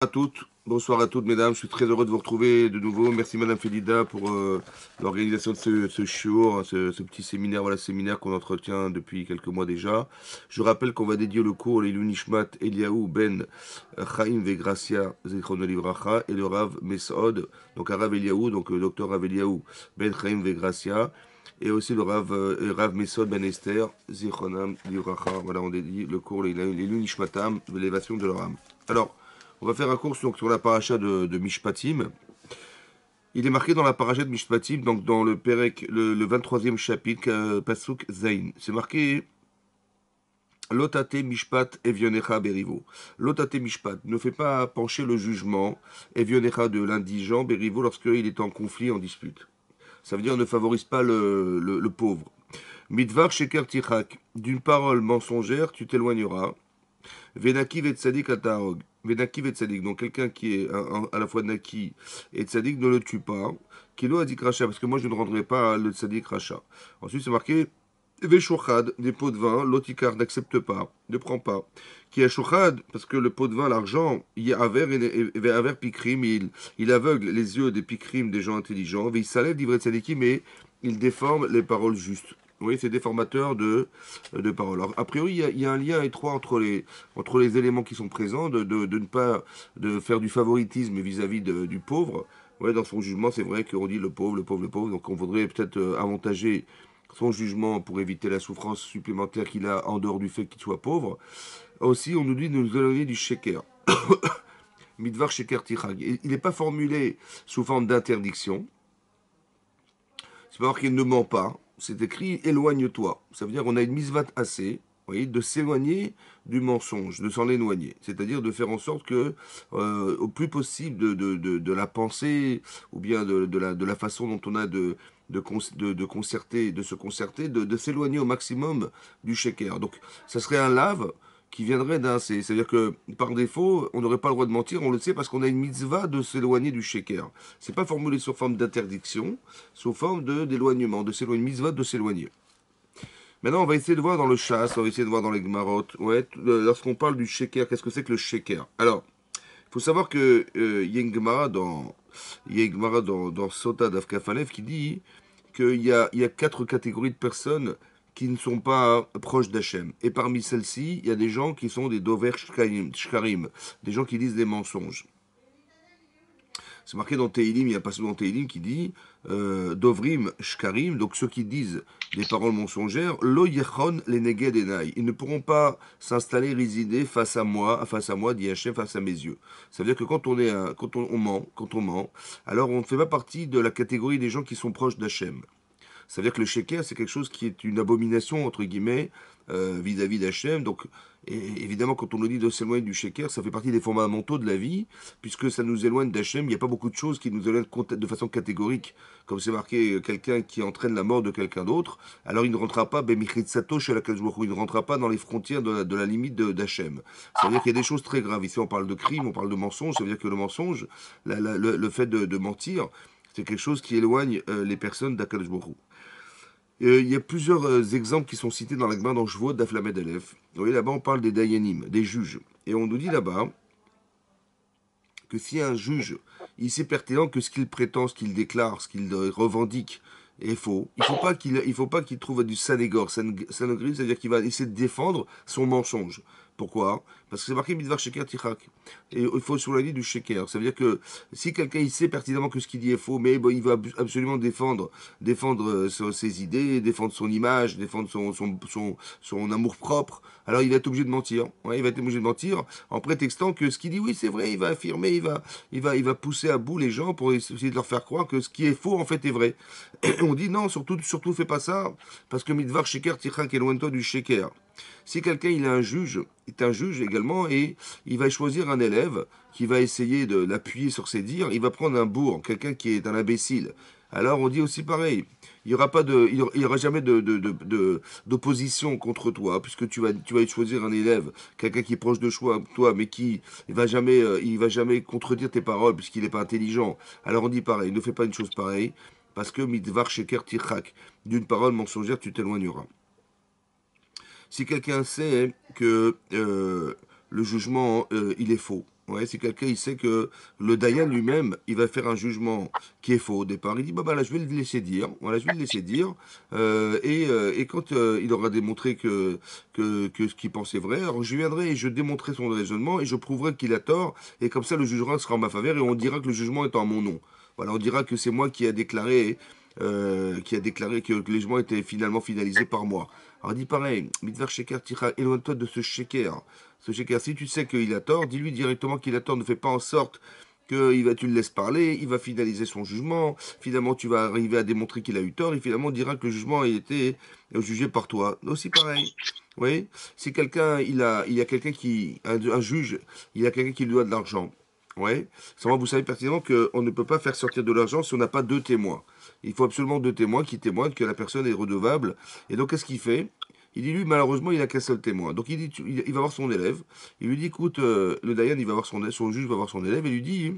à toutes. Bonsoir à toutes, mesdames. Je suis très heureux de vous retrouver de nouveau. Merci, madame Felida, pour euh, l'organisation de ce, show, hein, ce, petit séminaire, voilà, séminaire qu'on entretient depuis quelques mois déjà. Je rappelle qu'on va dédier le cours les Lunishmat Eliaou Ben Chaim Vegracia Zichron Livracha et le Rav Mesod, donc à Rav Eliaou, donc le docteur Rav Eliaou Ben Chaim Vegracia et aussi le Rav, euh, Rav Mesod Ben Esther Zichonam Livracha. Voilà, on dédie le cours les, les Lunishmatam, l'élévation de leur âme. Alors, on va faire un cours sur la paracha de, Mishpatim. Il est marqué dans la paracha de Mishpatim, donc dans le Perek, le, 23e chapitre, euh, Pasuk Zain. C'est marqué Lotate Mishpat Evionecha Berivo. Lotate Mishpat, ne fait pas pencher le jugement Evionecha de l'indigent Berivo lorsqu'il est en conflit, en dispute. Ça veut dire ne favorise pas le, pauvre. Midvar Sheker Tichak, d'une parole mensongère, tu t'éloigneras. Venakiv et Atarog. donc quelqu'un qui est à la fois Naki et Tzadik ne le tue pas. Kilo a dit Racha, parce que moi je ne rendrai pas le Tzadik Racha. Ensuite c'est marqué Veshochad, des pots de vin, l'otikar n'accepte pas, ne prend pas. Qui parce que le pot de vin, l'argent, il est a aver pikrim, il, il aveugle les yeux des pikrim des gens intelligents, il s'élève Tzadiki, mais il déforme les paroles justes. Oui, c'est déformateur de, de parole. a priori, il y, a un lien étroit entre les, entre les éléments qui sont présents, de, ne pas de faire du favoritisme vis-à-vis du pauvre. Ouais, dans son jugement, c'est vrai qu'on dit le pauvre, le pauvre, le pauvre. Donc, on voudrait peut-être euh, avantager son jugement pour éviter la souffrance supplémentaire qu'il a en dehors du fait qu'il soit pauvre. Aussi, on nous dit de nous éloigner du shaker. Midvar shaker tirag. Il n'est pas formulé sous forme d'interdiction. C'est pas qu'il ne ment pas c'est écrit éloigne-toi. Ça veut dire qu'on a une mise misvat assez, de s'éloigner du mensonge, de s'en éloigner. C'est-à-dire de faire en sorte que, euh, au plus possible de, la pensée, ou bien de, la, façon dont on a de, concerter, de se concerter, de, s'éloigner au maximum du shaker. Donc, ça serait un lave qui viendrait d'un C. C'est-à-dire que par défaut, on n'aurait pas le droit de mentir, on le sait parce qu'on a une mitzvah de s'éloigner du sheker. C'est pas formulé sous forme d'interdiction, sous forme de d'éloignement, de s'éloigner, mitzvah de s'éloigner. Maintenant, on va essayer de voir dans le chasse, on va essayer de voir dans les gmarotes, Ouais, euh, lorsqu'on parle du sheker, qu'est-ce que c'est que le sheker Alors, il faut savoir que euh, y a une dans, dans, Sota d'Afkafalev qui dit qu'il y a, y a quatre catégories de personnes qui ne sont pas euh, proches d'Hachem. Et parmi celles-ci, il y a des gens qui sont des dover shkarim, des gens qui disent des mensonges. C'est marqué dans Tehilim, il y a pas dans Tehilim qui dit euh, Dovrim Shkarim, donc ceux qui disent des paroles mensongères, Lo Yechon les Negedenai. Ils ne pourront pas s'installer, résider face à moi, face à moi, dit Hachem, face à mes yeux. Ça veut dire que quand on, est, quand on, ment, quand on ment, alors on ne fait pas partie de la catégorie des gens qui sont proches d'Hachem. Ça veut dire que le Sheker, c'est quelque chose qui est une abomination, entre guillemets, euh, vis-à-vis d'Hachem. Donc, évidemment, quand on nous dit de s'éloigner du Sheker, ça fait partie des formats mentaux de la vie, puisque ça nous éloigne d'Hachem. Il n'y a pas beaucoup de choses qui nous éloignent de façon catégorique. Comme c'est marqué, euh, quelqu'un qui entraîne la mort de quelqu'un d'autre, alors il ne rentrera pas, Bemichritsato chez la il ne rentrera pas dans les frontières de la, limite d'Hachem. Ça veut dire qu'il y a des choses très graves. Ici, on parle de crime, on parle de mensonge. Ça veut dire que le mensonge, le, fait de, mentir, c'est quelque chose qui éloigne euh, les personnes d'Akadosh euh, il y a plusieurs euh, exemples qui sont cités dans la Gemara dans chevaux d'Aflamed Vous voyez, là-bas, on parle des Dayanim, des juges. Et on nous dit là-bas que si un juge, il sait pertinent que ce qu'il prétend, ce qu'il déclare, ce qu'il revendique est faux, il ne faut pas qu'il trouve du sanégor. Sanégor, c'est-à-dire qu'il va essayer de défendre son mensonge. Pourquoi Parce que c'est marqué Midvar Sheker Tichak. Et il faut ligne du Sheker. Ça veut dire que si quelqu'un sait pertinemment que ce qu'il dit est faux, mais il va absolument défendre, défendre euh, ses idées, défendre son image, défendre son, amour propre, alors il va être obligé de mentir. il va être obligé de mentir en prétextant que ce qu'il dit, oui, c'est vrai, il va affirmer, il va, il, va, il va pousser à bout les gens pour essayer de leur faire croire que ce qui est faux, en fait, est vrai. Et on dit non, surtout, surtout fais pas ça, parce que Midvar Sheker Tichak est loin de toi du Sheker. Si quelqu'un il est un juge, est un juge également et il va choisir un élève qui va essayer de l'appuyer sur ses dires, il va prendre un bourg, quelqu'un qui est un imbécile. Alors on dit aussi pareil, il n'y aura, pas de, il y aura jamais d'opposition de, contre toi, puisque tu vas, tu choisir un élève, quelqu'un qui est proche de toi, mais qui ne va, jamais, euh, il va jamais contredire tes paroles, puisqu'il n'est pas intelligent. Alors on dit pareil, ne fais pas une chose pareille, parce que mitvar sheker d'une parole mensongère tu t'éloigneras. Si quelqu'un sait que euh, le jugement, euh, il est faux, ouais, si quelqu'un sait que le Dayan lui-même, il va faire un jugement qui est faux au départ, il dit, bah, bah là, je vais le laisser dire, voilà, je vais laisser dire, euh, et, quand il aura démontré que, que, ce qu'il pensait vrai, alors je viendrai et je démontrerai son raisonnement, et je prouverai qu'il a tort, et comme ça, le jugement sera en ma faveur, et on dira que le jugement est en mon nom. Voilà, on dira que c'est moi qui a déclaré... qui a déclaré que, le jugement était finalement finalisé par moi. Alors dit pareil, Mitzvah Sheker Tira, éloigne-toi de ce Sheker. Ce Sheker, si tu sais qu'il a tort, dis-lui directement qu'il a tort, ne fais pas en sorte que va, tu le laisses parler, il va finaliser son jugement, finalement tu vas arriver à démontrer qu'il a eu tort, et finalement on dira que le jugement a été jugé par toi. Aussi pareil. Oui, si quelqu'un, il a, il y a quelqu'un qui, un, un juge, il y a quelqu'un qui lui doit de l'argent vous savez pertinemment qu'on ne peut pas faire sortir de l'argent si on n'a pas deux témoins. Il faut absolument deux témoins qui témoignent que la personne est redevable. Et donc, qu'est-ce qu'il fait il dit, lui, malheureusement, il n'a qu'un seul témoin. Donc, il, dit, il va voir son élève. Il lui dit, écoute, euh, le Dayan, il va voir son, son juge, va voir son élève. Et lui dit,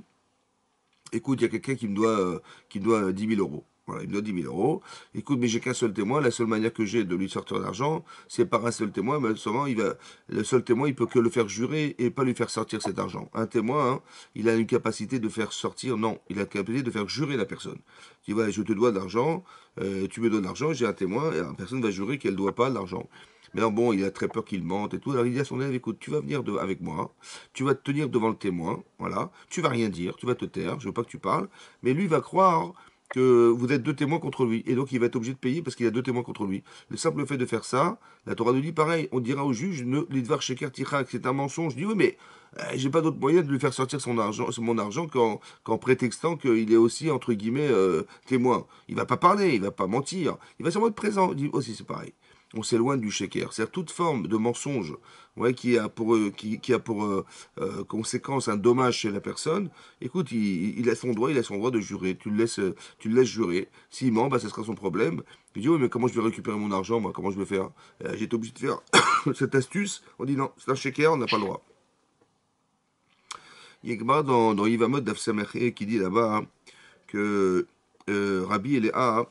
écoute, il y a quelqu'un qui doit, euh, qui me doit 10 euh, 000 euros. Voilà, il me doit 10 000 euros. Écoute, mais j'ai qu'un seul témoin. La seule manière que j'ai de lui sortir l'argent, c'est par un seul témoin. Mais seulement, il va, le seul témoin, il peut que le faire jurer et pas lui faire sortir cet argent. Un témoin, hein, il a une capacité de faire sortir. Non, il a une capacité de faire jurer la personne. Tu vas, je te dois de l'argent, euh, tu me donnes l'argent, j'ai un témoin, et la personne va jurer qu'elle ne doit pas l'argent. Mais bon, il a très peur qu'il mente et tout. Alors il dit à son élève, écoute, tu vas venir de, avec moi, tu vas te tenir devant le témoin, voilà, tu vas rien dire, tu vas te taire, je veux pas que tu parles, mais lui va croire que vous êtes deux témoins contre lui. Et donc, il va être obligé de payer parce qu'il a deux témoins contre lui. Le simple fait de faire ça, la Torah nous dit pareil. On dira au juge, ne, l'idvar sheker tichak, c'est un mensonge. Je dis, oui, mais euh, j'ai pas d'autre moyen de lui faire sortir son argent, mon argent qu'en, prétextant qu'il est aussi, entre guillemets, euh, témoin. Il va pas parler, il va pas mentir. Il va sûrement être présent. aussi, c'est pareil on s'éloigne du shaker. C'est-à-dire toute forme de mensonge ouais, qui a pour, euh, qui, a pour euh, euh, conséquence un dommage chez la personne, écoute, il, a son droit, il a son droit de jurer. Tu le laisses, tu le laisses jurer. S'il ment, bah, ce sera son problème. Il dit, oui, mais comment je vais récupérer mon argent, moi Comment je vais faire euh, J'étais obligé de faire cette astuce. On dit, non, c'est un shaker, on n'a pas le droit. Yegma dans, dans Yvamod d'Afsamehé, qui dit là-bas hein, que Rabbi Eléa,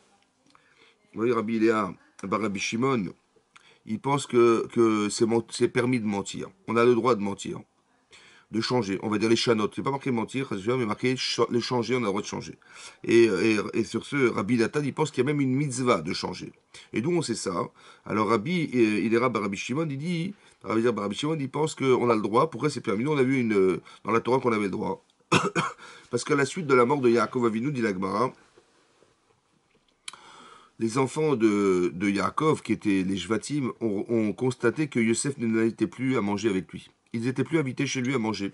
voyez, Rabbi Eléa, Barabi Shimon, il pense que, que c'est permis de mentir. On a le droit de mentir, de changer. On va dire les chanotes. C'est pas marqué mentir, mais marqué les changer, on a le droit de changer. Et, sur ce, Rabbi Nathan, il pense qu'il y a même une mitzvah de changer. Et d'où on sait ça Alors Rabbi, euh, il est Rabbi Shimon, il dit, Rabbi, Shimon, il pense qu'on a le droit. Pourquoi c'est permis on a vu une, euh, dans la Torah qu'on avait le droit. Parce qu'à la suite de la mort de Yaakov Avinu, dit l'Agmara, les enfants de, Yaakov, qui étaient les Shvatim, ont, constaté que Yosef n'était plus à manger avec lui. Ils n'étaient plus invités chez lui à manger.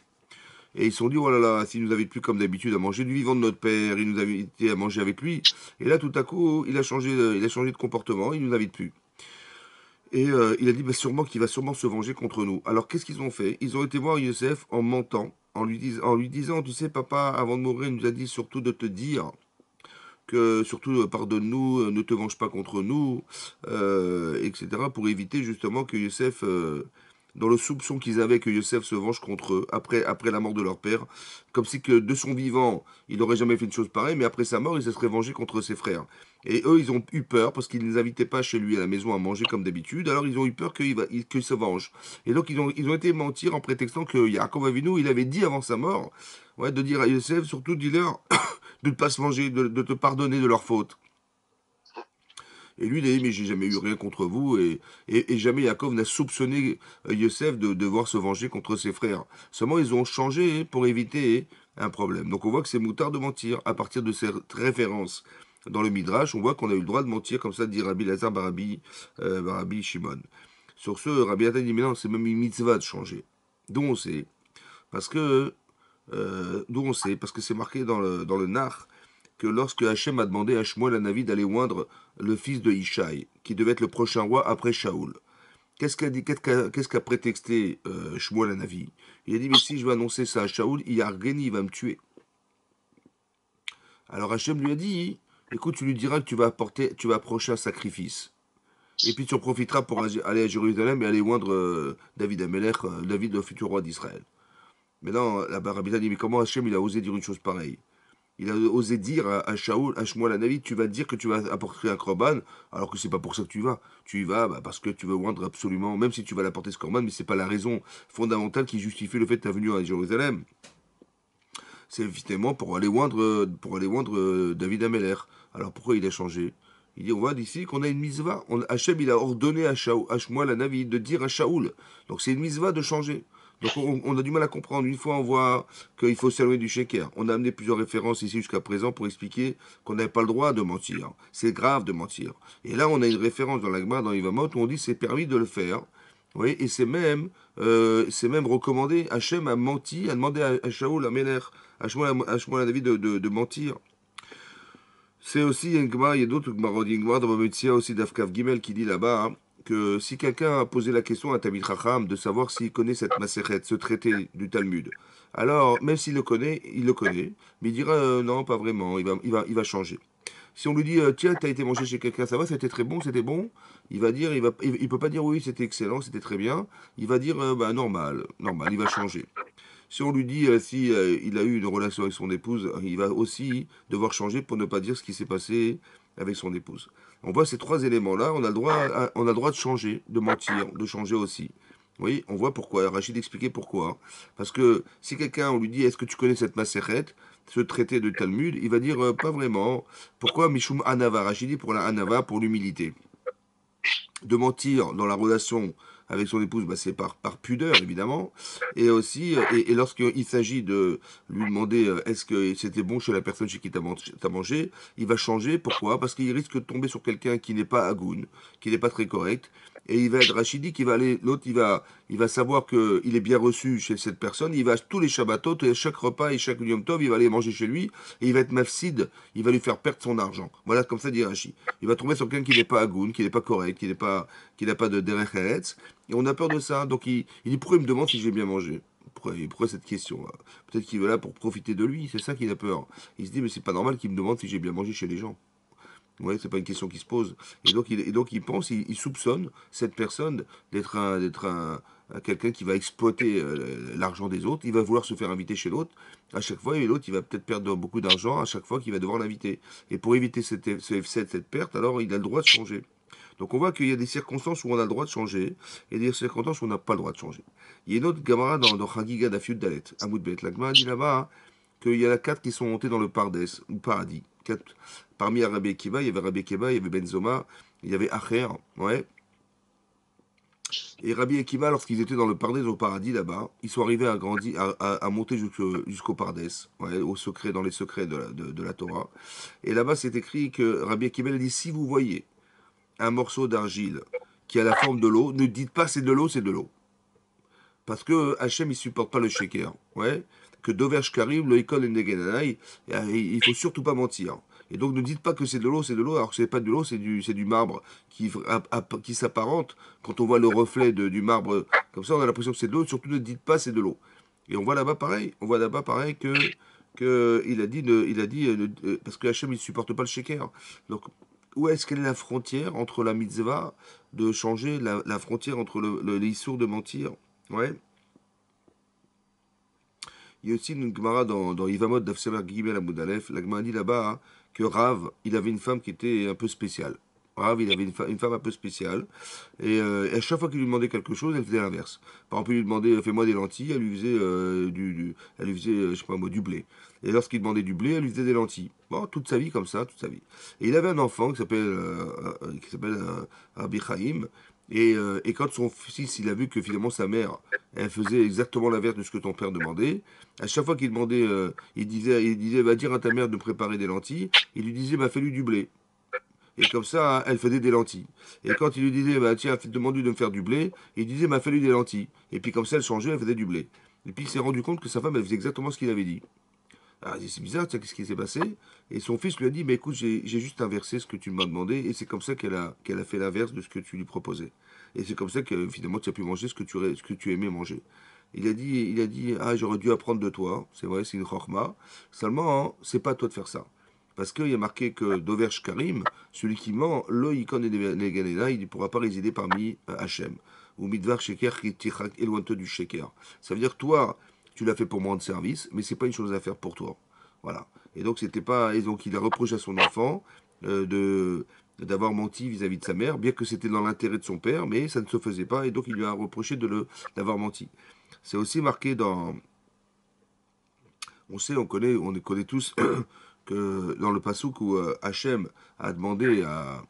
Et ils se sont dit, oh là là, s'il nous invite plus comme d'habitude à manger du vivant de notre père, il nous invitait à manger avec lui. Et là, tout à coup, il a changé, il a changé de comportement, il nous invite plus. Et euh, il a dit, bah, sûrement qu'il va sûrement se venger contre nous. Alors qu'est-ce qu'ils ont fait Ils ont été voir Yosef en mentant, en lui, en lui disant, tu sais, papa, avant de mourir, il nous a dit surtout de te dire que surtout euh, pardonne-nous, euh, ne te venge pas contre nous, euh, etc. pour éviter justement que Youssef, dans le soupçon qu'ils avaient que Youssef se venge contre eux après, après la mort de leur père, comme si que de son vivant, il n'aurait jamais fait une chose pareille, mais après sa mort, il se serait vengé contre ses frères. Et eux, ils ont eu peur parce qu'ils ne les invitaient pas chez lui à la maison à manger comme d'habitude. Alors ils ont eu peur qu'il se venge. Et donc ils ont, ils ont été mentir en prétextant que Yaakov Avinu, il avait dit avant sa mort, ouais, de dire à Youssef, surtout dis-leur de ne pas se venger, de, te pardonner de leur faute. Et lui, il dit, mais j'ai jamais eu rien contre vous. Et, jamais Yaakov n'a soupçonné euh, Yosef de devoir se venger contre ses frères. Seulement, ils ont changé pour éviter un problème. Donc on voit que c'est moutard de mentir à partir de cette référence. Dans le Midrash, on voit qu'on a eu le droit de mentir, comme ça dit Rabbi Lazar Barabi, euh, Barabi Shimon. Sur ce, Rabbi Atan dit, mais non, c'est même une mitzvah de changer. Donc, on sait. Parce que euh, d'où on sait, parce que c'est marqué dans le, dans le Nar, que lorsque Hachem a demandé à Shmuel à d'aller oindre le fils de Ishaï, qui devait être le prochain roi après Shaoul, qu'est-ce qu'a Qu'est-ce qu'a prétexté euh, Shmuel à Navi Il a dit Mais si je vais annoncer ça à Shaoul, il va me tuer. Alors Hachem lui a dit Écoute, tu lui diras que tu vas, apporter, tu vas approcher un sacrifice. Et puis tu en profiteras pour aller à Jérusalem et aller oindre euh, David Amelech, euh, David, le futur roi d'Israël. Mais non, la dit, mais comment Hachem, il a osé dire une chose pareille il a osé dire à, Shaul, à la Navi, tu vas dire que tu vas apporter un korban, alors que c'est pas pour ça que tu vas. Tu y vas bah, parce que tu veux oindre absolument, même si tu vas l'apporter ce korban, mais c'est pas la raison fondamentale qui justifie le fait de ta venue à Jérusalem. C'est évidemment pour aller oindre, pour aller oindre euh, David Ameller. Alors pourquoi il a changé il dit, on voit d'ici qu'on a une misva. Hachem, il a ordonné à, Shaul, à Navi de dire à Shaoul. Donc c'est une misva de changer. Donc on, a du mal à comprendre. Une fois, on voit qu'il faut saluer du shaker. On a amené plusieurs références ici jusqu'à présent pour expliquer qu'on n'avait pas le droit de mentir. C'est grave de mentir. Et là, on a une référence dans l'agma, dans l'ivamot, où on dit c'est permis de le faire. Oui, et c'est même, euh, c'est même recommandé. Hachem a menti, a demandé à, Shaul, à Mener, à Shmuel, à David de, de, mentir. C'est aussi il y a d'autres Gmarod, il aussi d'Afkav Gimel qui dit là-bas, hein, que si quelqu'un a posé la question à tamir Raham de savoir s'il connaît cette Maseret, ce traité du Talmud, alors même s'il le connaît, il le connaît, mais il dira euh, non, pas vraiment, il va, il va, changer. Si on lui dit Tiens, euh, tiens, t'as été mangé chez quelqu'un, ça va, c'était très bon, c'était bon, il va dire, il peut pas dire oui, c'était excellent, c'était très bien, il va dire euh, bah, normal, normal, il va changer. Si on lui dit si il a eu une relation avec son épouse, il va aussi devoir changer pour ne pas dire ce qui s'est passé avec son épouse. On voit ces trois éléments-là, on, a le droit on a droit de changer, de mentir, de changer aussi. Oui, on voit pourquoi. Rachid expliquait pourquoi. Parce que si quelqu'un, on lui dit Est-ce que tu connais cette masserette ce traité de Talmud Il va dire euh, Pas vraiment. Pourquoi Mishum Anava Rachid dit pour la Anava, pour l'humilité. De mentir dans la relation avec son épouse, bah, c'est par, pudeur évidemment. Et aussi, euh, et, lorsqu'il s'agit de lui demander euh, est-ce que c'était bon chez la personne chez qui tu as mangé, il va changer. Pourquoi Parce qu'il risque de tomber sur quelqu'un qui n'est pas agoun, qui n'est pas très correct. Et il va être rachidi, qui va aller, l'autre, il va, il va savoir qu'il est bien reçu chez cette personne. Il va tous les Shabbatot, chaque repas et chaque Yom il va aller manger chez lui et il va être mafsid, il va lui faire perdre son argent. Voilà comme ça dit Rachid. Il va tomber sur quelqu'un qui n'est pas agoun, qui n'est pas correct, qui n'est pas, qui n'a pas de derech et on a peur de ça. Donc il, il dit Pourquoi il me demande si j'ai bien mangé pourquoi, cette question Peut-être qu'il veut là pour profiter de lui, c'est ça qu'il a peur. Il se dit Mais c'est pas normal qu'il me demande si j'ai bien mangé chez les gens. Ouais, c'est pas une question qui se pose. Et donc il, donc, il pense, il, soupçonne cette personne d'être un, d'être quelqu'un qui va exploiter euh, l'argent des autres. Il va vouloir se faire inviter chez l'autre à chaque fois, et l'autre il va peut-être perdre beaucoup d'argent à chaque fois qu'il va devoir l'inviter. Et pour éviter cette, cette, cette perte, alors il a le droit de changer. Donc on voit qu'il y a des circonstances où on a le droit de changer et des circonstances où on n'a pas le droit de changer. Il y a une autre gamara dans, Chagiga d'Afiud Dalet, Amoudbet. L'Agma dit là-bas hein, qu'il y en a quatre qui sont montés dans le Pardès, ou paradis. Parmi Rabbi Ekima, il y avait Rabbi Ekima, il y avait Benzoma, il y avait Acher, ouais. Et Rabbi Akiva, lorsqu'ils étaient dans le Pardès, au paradis là-bas, ils sont arrivés à, à, monter jusqu'au Pardès, ouais, au secret, dans les secrets de la, de, la Torah. Et là-bas, c'est écrit que Rabbi Akiva dit Si vous voyez un morceau d'argile qui a la forme de l'eau, ne dites pas c'est de l'eau, c'est de l'eau. Parce que euh, Hachem, il supporte pas le shaker. Ouais. Que Doverge Karim, le et euh, il faut surtout pas mentir. Et donc ne dites pas que c'est de l'eau, c'est de l'eau, alors que c'est pas de l'eau, c'est du, du marbre qui, qui s'apparente. Quand on voit le reflet du marbre euh, comme ça, on a l'impression que c'est de l'eau. Surtout ne dites pas c'est de l'eau. Et on voit là-bas pareil. On voit là-bas pareil que, que il a dit, il a dit parce que Hachem il supporte pas le shaker. Donc où est-ce qu'elle est la frontière entre la mitzvah de changer, la, frontière entre le, le les de mentir Ouais. Il y a aussi une Gemara dans, dans Yvamot Gibel Gimel Amoudalef. La dit là-bas hein, que Rav, il avait une femme qui était un peu spéciale il avait une, femme un peu spéciale. Euh, et, à chaque fois qu'il lui demandait quelque chose, elle faisait l'inverse. Par exemple, il lui demandait euh, fais-moi des lentilles, elle lui faisait, euh, du, elle lui faisait je sais pas du blé. Et lorsqu'il demandait du blé, elle lui faisait des lentilles. Bon, toute sa vie comme ça, toute sa vie. Et il avait un enfant qui s'appelle euh, Rabbi Chaim. Et, quand son fils, il a vu que finalement sa mère, elle faisait exactement l'inverse de ce que ton père demandait, à chaque fois qu'il demandait, il disait, il disait, va dire à ta mère de préparer des lentilles, il lui disait, m'a bah, fais-lui du blé. Et comme ça, hein, elle faisait des lentilles. Et quand il lui disait, bah, tiens, demande-lui de me faire du blé, il disait, m'a fallu des lentilles. Et puis comme ça, elle changeait, elle faisait du blé. Et puis il s'est rendu compte que sa femme, elle faisait exactement ce qu'il avait dit. Alors ah, dit, c'est bizarre, tiens, qu'est-ce qui s'est passé Et son fils lui a dit, mais écoute, j'ai juste inversé ce que tu m'as demandé, et c'est comme ça qu'elle a, fait l'inverse de ce que tu lui proposais. Et c'est comme ça que finalement, tu as pu manger ce que tu, ce que tu aimais manger. Il a dit, il a dit, ah, j'aurais dû apprendre de toi. C'est vrai, c'est une chorma. Seulement, hein, c'est pas à toi de faire ça. Parce qu'il y a marqué que d'Oversh Karim, celui qui ment, le icon des Ganeda, il ne pourra pas résider parmi euh, Hachem. Ou Midvar Sheker, tira élointe du Sheker. Ça veut dire toi, tu l'as fait pour moi rendre service, mais c'est pas une chose à faire pour toi. Voilà. Et donc, c'était pas. donc, il a reproché à son enfant euh, de d'avoir menti vis-à-vis de sa mère, bien que c'était dans l'intérêt de son père, mais ça ne se faisait pas, et donc il lui a reproché de le d'avoir menti. C'est aussi marqué dans. On sait, on connaît, on connaît tous dans le Passouk où euh, Hachem a demandé à,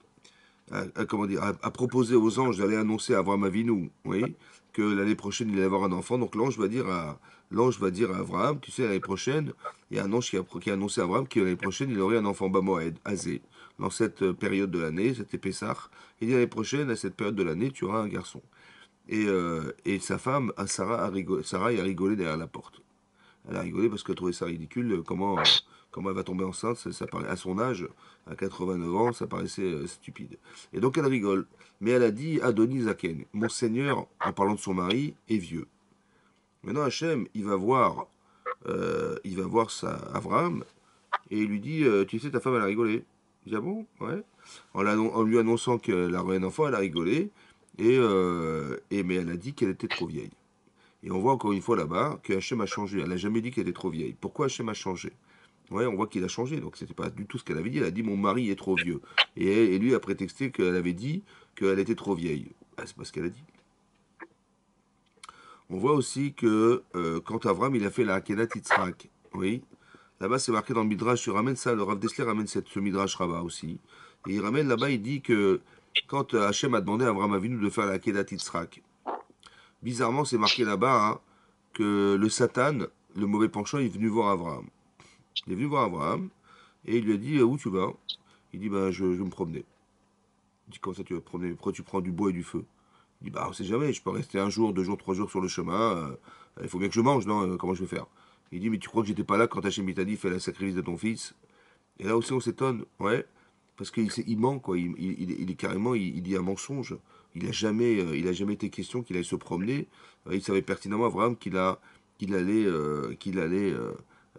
comment dire, à, proposer aux anges d'aller annoncer à Abraham Avinu, oui, que l'année prochaine il allait avoir un enfant. Donc l'ange va dire à l'ange va dire à Abraham, tu sais l'année prochaine, il y a un ange qui a, qui a annoncé à Abraham que l'année prochaine il aurait un enfant Bamoed, Azé. Dans cette euh, période de l'année, c'était Pessah, il dit l'année prochaine à cette période de l'année tu auras un garçon. Et, euh, et sa femme, Sarah, a rigolé, Sarah, a rigolé derrière la porte. Elle a rigolé parce qu'elle trouvait ça ridicule. Comment comment elle va tomber enceinte, ça, paraît, à son âge, à 89 ans, ça paraissait euh, stupide. Et donc elle rigole, mais elle a dit à Denis Aken, mon Seigneur, en parlant de son mari, est vieux. Maintenant Hachem, il va voir, euh, il va voir sa Avram, et il lui dit, euh, tu sais, ta femme, elle a rigolé. Il dit, ah bon Ouais. En, lui annonçant qu'elle la un enfant, elle a rigolé, et, mais elle a dit qu'elle était trop vieille. Et on voit encore une fois là-bas que Hachem a changé. Elle n'a jamais dit qu'elle était trop vieille. Pourquoi Hachem a changé Ouais, on voit qu'il a changé, donc c'était pas du tout ce qu'elle avait dit. Elle a dit mon mari est trop vieux. Et, lui a prétexté qu'elle avait dit qu'elle était trop vieille. Ce ah, c'est pas ce qu'elle a dit. On voit aussi que euh, quand Avram, il a fait la Akedat Oui. Là-bas, c'est marqué dans le Midrash. sur ramène ça, le Rav Dessler ramène ce Midrash Rabat aussi. Et il ramène là-bas, il dit que quand euh, Hachem a demandé à Avram Avinu de faire la Akedat bizarrement, c'est marqué là-bas hein, que le Satan, le mauvais penchant, est venu voir Avram. Il est venu voir Abraham et il lui a dit euh, Où tu vas Il dit bah, je, vais me promener. Il dit Comment ça tu vas te promener Pourquoi tu prends du bois et du feu Il dit Bah, on sait jamais, je peux rester un jour, deux jours, trois jours sur le chemin. Euh, euh, il faut bien que je mange, non Comment je vais faire Il dit Mais tu crois que j'étais pas là quand Hachem a dit la sacrifice de ton fils Et là aussi, on s'étonne, ouais, parce qu'il il ment, quoi. Il, est carrément, il, dit un mensonge. Il n'a jamais, jamais été question qu'il aille se promener. il savait pertinemment, Abraham, allait, qu'il allait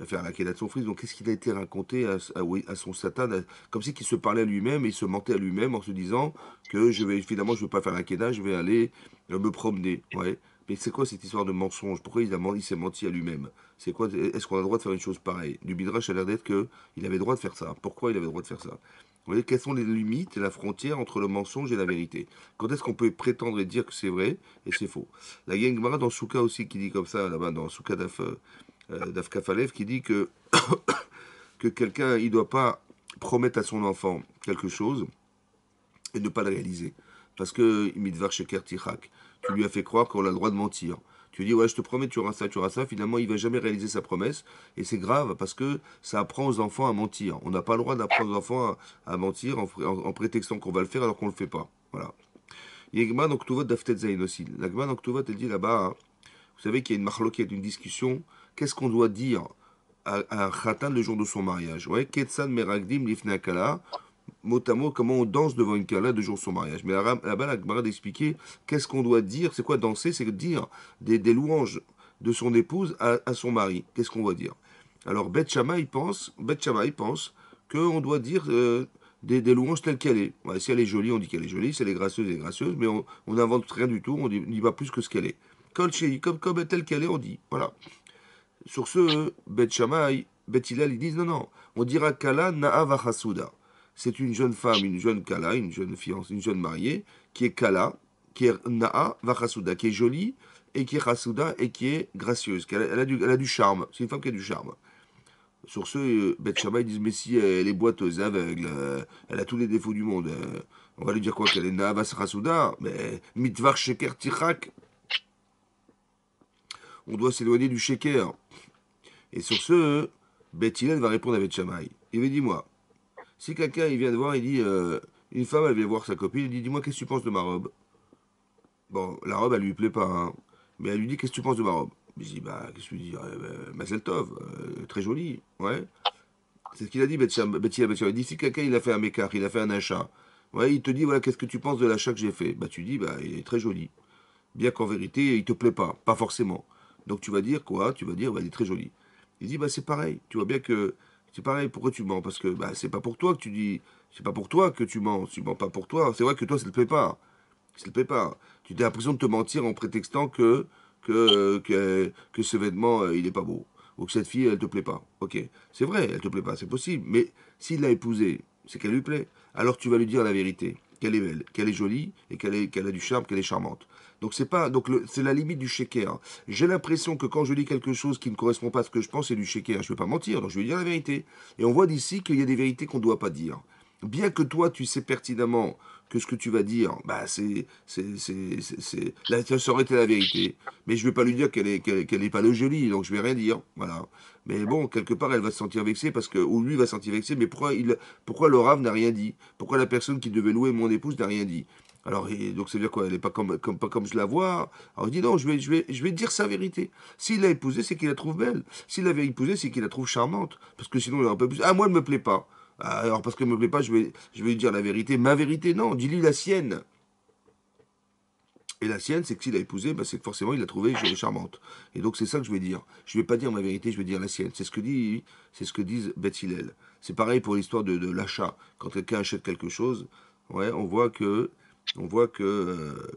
faire la quête de son frise, Donc, qu'est-ce qu'il a été raconté à, son Satan Comme si qu'il se parlait à lui-même et il se mentait à lui-même en se disant que je vais finalement, je ne veux pas faire la quête, je vais aller euh, me promener. Ouais. Mais c'est quoi cette histoire de mensonge Pourquoi il, s'est menti à lui-même C'est quoi Est-ce qu'on a le droit de faire une chose pareille Du a l'air d'être qu'il avait le droit de faire ça. Pourquoi il avait le droit de faire ça voyez, quelles sont les limites et la frontière entre le mensonge et la vérité Quand est-ce qu'on peut prétendre et dire que c'est vrai et c'est faux La Mara dans Souka aussi qui dit comme ça, là-bas, dans Souka d'Af, euh, euh, Falev qui dit que, que quelqu'un, il ne doit pas promettre à son enfant quelque chose et ne pas le réaliser. Parce que, tu lui as fait croire qu'on a le droit de mentir. Tu lui dis, ouais, je te promets, tu auras ça, tu auras ça. Finalement, il va jamais réaliser sa promesse. Et c'est grave parce que ça apprend aux enfants à mentir. On n'a pas le droit d'apprendre aux enfants à, mentir en, prétextant qu'on va le faire alors qu'on ne le fait pas. Voilà. donc tu Daftet Zayn aussi. tu vois, elle dit là-bas, hein, vous savez qu'il y a une une discussion qu'est-ce qu'on doit dire à, un Khatan le jour de son mariage ouais, Ketsan meragdim lifna kala, mot à mot, comment on danse devant une kala le jour de son mariage. Mais là-bas, la a d'expliquer qu'est-ce qu'on doit dire, c'est quoi danser, c'est dire des, louanges de son épouse à, son mari. Qu'est-ce qu'on doit dire Alors, Betchama il pense, pense qu'on doit dire... Euh, des, louanges telles qu'elle est. si elle est jolie, on dit qu'elle est jolie, si elle est gracieuse, elle est gracieuse, mais on n'invente rien du tout, on dit pas plus que ce qu'elle est. Comme, comme telle qu'elle est, on dit. Voilà. Sur ce, Bet Shammai, ils disent non, non, on dira Kala Naa Hasuda. C'est une jeune femme, une jeune Kala, une jeune fiancée, une jeune mariée, qui est Kala, qui est Na'a Vachasuda, qui est jolie, et qui est Hasuda, et qui est gracieuse. Elle a, du, charme, c'est une femme qui a du charme. Sur ce, Bet ils disent Mais si elle est boiteuse, aveugle, elle a tous les défauts du monde, on va lui dire quoi Qu'elle est Na'a Hasuda Mais Mitvar Sheker Tichak on doit s'éloigner du Sheker et sur ce, Bethilène va répondre à Chamaï. Il lui dit moi si quelqu'un vient de voir, il dit euh, Une femme, elle vient voir sa copine, il dit Dis-moi, qu'est-ce que tu penses de ma robe Bon, la robe, elle lui plaît pas, hein. mais elle lui dit Qu'est-ce que tu penses de ma robe Il dit, Bah, qu'est-ce que tu dis euh, bah, Mazel Tov, euh, très joli, ouais. C'est ce qu'il a dit, Beth Il dit Si quelqu'un, il a fait un mécar, il a fait un achat, ouais, il te dit Voilà, qu'est-ce que tu penses de l'achat que j'ai fait Bah, tu dis Bah, il est très joli. Bien qu'en vérité, il te plaît pas, pas forcément. Donc tu vas dire quoi Tu vas dire, bah, il est très joli. Il dit, bah, c'est pareil. Tu vois bien que c'est pareil. Pourquoi tu mens Parce que bah, c'est pas pour toi que tu dis. C'est pas pour toi que tu mens. Tu mens pas pour toi. C'est vrai que toi, ça te plaît pas. Ça te plaît Tu as l'impression de te mentir en prétextant que, que, que, que ce vêtement, euh, il est pas beau. Ou que cette fille, elle te plaît pas. Ok. C'est vrai, elle te plaît pas. C'est possible. Mais s'il l'a épousée, c'est qu'elle lui plaît. Alors tu vas lui dire la vérité qu'elle est belle, qu'elle est jolie et qu'elle a du charme, qu'elle est charmante. Donc c'est pas, c'est la limite du shaker. Hein. J'ai l'impression que quand je dis quelque chose qui ne correspond pas à ce que je pense, c'est du shaker. Hein. Je ne vais pas mentir, donc je vais dire la vérité. Et on voit d'ici qu'il y a des vérités qu'on ne doit pas dire. Bien que toi, tu sais pertinemment que ce que tu vas dire, bah, c'est, c'est, c'est, ça aurait été la vérité. Mais je vais pas lui dire qu'elle est, qu'elle, pas le joli, donc je vais rien dire. Voilà. Mais bon, quelque part, elle va se sentir vexée parce que, ou lui va se sentir vexé, mais pourquoi il, pourquoi le rave n'a rien dit? Pourquoi la personne qui devait louer mon épouse n'a rien dit? Alors, donc, ça veut dire quoi Elle n'est pas comme, comme, pas comme je la vois. Alors, il dit non, je vais, je vais, je vais dire sa vérité. S'il l'a épousée, c'est qu'il la trouve belle. S'il l'avait épousée, c'est qu'il la trouve charmante. Parce que sinon, il n'aurait pas plus. Ah, moi, elle ne me plaît pas. Ah, alors parce qu'elle ne me plaît pas, je vais, je vais lui dire la vérité. Ma vérité, non, dis-lui la sienne. Et la sienne, c'est que s'il a épousé, bah, c'est que forcément il l'a trouvée charmante. Et donc c'est ça que je vais dire. Je ne vais pas dire ma vérité, je vais dire la sienne. C'est ce que dit, c'est ce que disent Beth C'est pareil pour l'histoire de, l'achat. Quand quelqu'un achète quelque chose, ouais, on voit que, on voit que euh,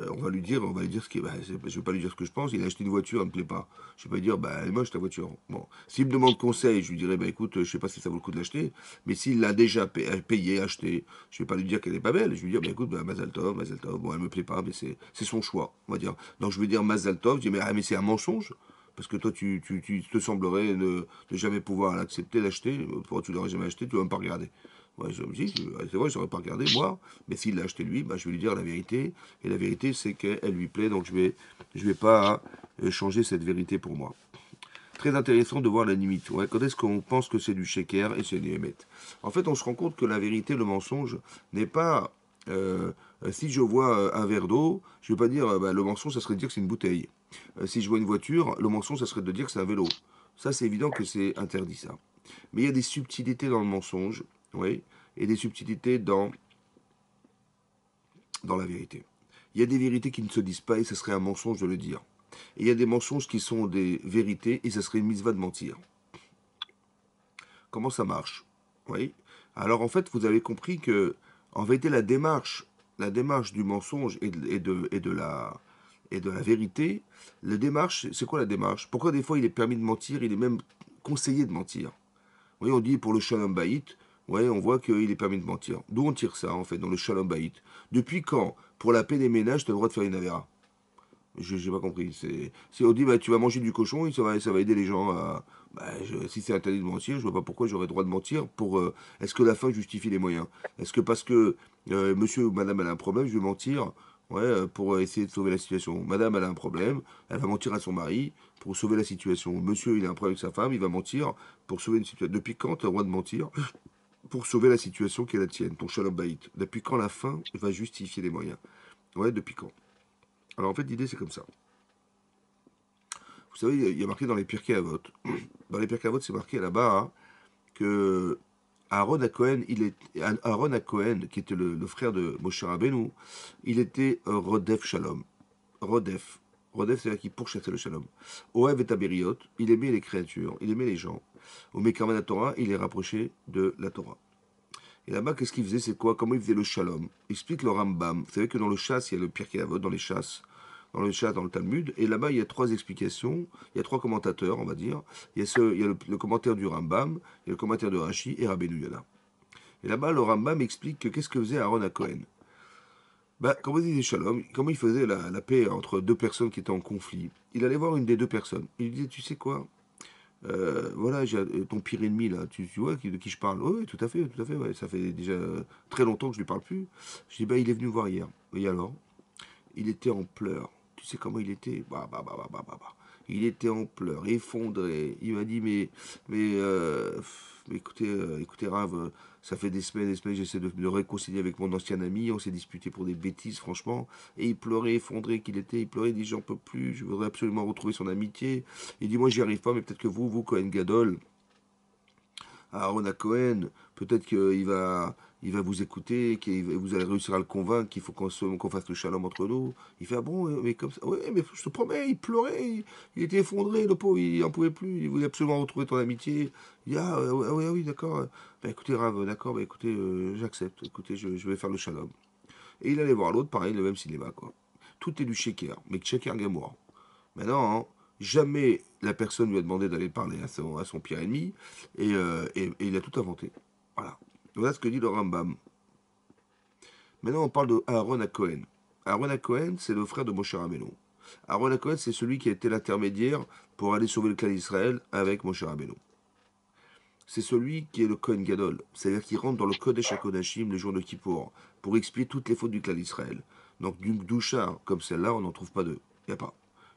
euh, on va lui dire, on va lui dire ce qui, bah, je vais pas lui dire ce que je pense. Il a acheté une voiture, elle me plaît pas. Je vais pas lui dire, bah, elle est moche ta voiture. Bon, s'il me demande conseil, je lui dirais, bah, écoute, je sais pas si ça vaut le coup de l'acheter, mais s'il l'a déjà euh, payé, acheté, je vais pas lui dire qu'elle est pas belle. Je lui dis, bah, écoute, bah, Mazaltov, elle me plaît pas, mais c'est son choix, on va dire. Donc je vais dire Mazaltov, je dis, ah, mais, c'est un mensonge parce que toi, tu, tu, te semblerais ne, jamais pouvoir l'accepter, l'acheter. Pourquoi euh, tu l'aurais jamais acheté Tu vas même pas regarder. Ah, c'est vrai, je n'aurais pas regardé, moi, mais s'il l'a acheté lui, bah, je vais lui dire la vérité. Et la vérité, c'est qu'elle lui plaît, donc je ne vais, pas euh, changer cette vérité pour moi. Très intéressant de voir la limite. quand est-ce qu'on pense que c'est du shaker et c'est du émette En fait, on se rend compte que la vérité, le mensonge, n'est pas. Euh, si je vois euh, un verre d'eau, je ne vais pas dire bah, le mensonge, ça serait de dire que c'est une bouteille. si je vois une voiture, le mensonge, ça serait de dire que c'est un vélo. Ça, c'est évident que c'est interdit, ça. Mais il y a des subtilités dans le mensonge oui, et des subtilités dans, dans la vérité. Il y a des vérités qui ne se disent pas et ce serait un mensonge de le dire. Et il y a des mensonges qui sont des vérités et ce serait une va de mentir. Comment ça marche Oui. Alors en fait, vous avez compris que, en vérité, la démarche, la démarche du mensonge et de, et de, la et de la vérité, la démarche, c'est quoi la démarche Pourquoi des fois il est permis de mentir, il est même conseillé de mentir Oui, on dit pour le shalom baït, ouais, on voit qu'il est permis de mentir. D'où on tire ça, en fait, dans le shalom baït Depuis quand, pour la paix des ménages, tu as le droit de faire une avéra Je n'ai pas compris. C'est on dit, bah, tu vas manger du cochon ça va, ça va aider les gens à. Bah, si c'est interdit de mentir, je ne vois pas pourquoi j'aurais le droit de mentir. Pour euh, Est-ce que la fin justifie les moyens Est-ce que parce que euh, monsieur ou madame a un problème, je vais mentir ouais, euh, pour essayer de sauver la situation. Madame, a un problème, elle va mentir à son mari pour sauver la situation. Monsieur, il a un problème avec sa femme, il va mentir pour sauver une situation. Depuis quand tu as le droit de mentir pour sauver la situation qui est la tienne, ton shalom baït. Depuis quand la fin va justifier les moyens Ouais, depuis quand Alors en fait, l'idée c'est comme ça. Vous savez, il y a marqué dans les à vote. Dans les à vote, c'est marqué là-bas hein, que Aaron à Cohen, il est, Aaron à qui était le, frère de Moshe Rabbeinu, il était Rodef Shalom. Rodef. Rodef, c'est-à-dire qu'il pourchassait le shalom. Oev est abériot, il aimait les créatures, il aimait les gens. Au Mekarman Torah, il est rapproché de la Torah. Et là-bas, qu'est-ce qu'il faisait C'est quoi Comment il faisait le shalom Explique le Rambam. Vous savez que dans le chasse, il y a le pire qu'il dans les chasses, dans le chasse, dans le Talmud. Et là-bas, il y a trois explications, il y a trois commentateurs, on va dire. Il y a, le, commentaire du Rambam, il y a le commentaire de Rashi et Rabbeinu Yonah. Et là-bas, le Rambam explique qu'est-ce que faisait Aaron à Cohen quand vous disiez shalom, comment il faisait la, paix entre deux personnes qui étaient en conflit Il allait voir une des deux personnes. Il lui disait, tu sais quoi euh, voilà, j'ai euh, ton pire ennemi là, tu, vois de qui je parle Oui, tout à fait, tout à fait, ça fait déjà très longtemps que je lui parle plus. Je dis, bah, il est venu voir hier. Et alors Il était en pleurs. Tu sais comment il était Bah, bah, bah, bah Il était en pleurs, effondré. Il m'a dit, mais, mais, euh, écoutez, écoutez, Rave, ça fait des semaines, des semaines, j'essaie de me réconcilier avec mon ancien ami. On s'est disputé pour des bêtises, franchement. Et il pleurait, effondré qu'il était. Il pleurait, il dit J'en peux plus, je voudrais absolument retrouver son amitié. Il dit Moi, j'y arrive pas, mais peut-être que vous, vous, Cohen Gadol, Aaron Cohen, peut-être qu'il va, il va vous écouter, que vous allez réussir à le convaincre qu'il faut qu'on fasse le shalom entre nous. Il fait, ah bon, euh, mais comme ça, oui, mais je te promets, il pleurait, il, était effondré, le pauvre, il n'en pouvait plus, il voulait absolument retrouver ton amitié. Il dit, ah, euh, oui, oui d'accord, bah, écoutez, Rav, d'accord, bah, écoutez, euh, j'accepte, écoutez, je, vais faire le shalom. Et il allait voir l'autre, pareil, le même cinéma, quoi. Tout est du shaker, mais shaker gamoir. Maintenant, hein, Jamais la personne lui a demandé d'aller parler à son, pire ennemi, euh, et, il a tout inventé. Voilà. Voilà ce que dit le Rambam. Maintenant, on parle de Aaron à Cohen. Aaron à Cohen, c'est le frère de Moshe Rabbeinu. Aaron à Cohen, c'est celui qui a été l'intermédiaire pour aller sauver le clan d'Israël avec Moshe Rabbeinu. C'est celui qui est le Kohen Gadol, c'est-à-dire qui rentre dans le Kodesh HaKodashim les jours de Kippour, pour expier toutes les fautes du clan d'Israël. Donc d'une doucha comme celle-là, on n'en trouve pas deux. Il n'y a pas.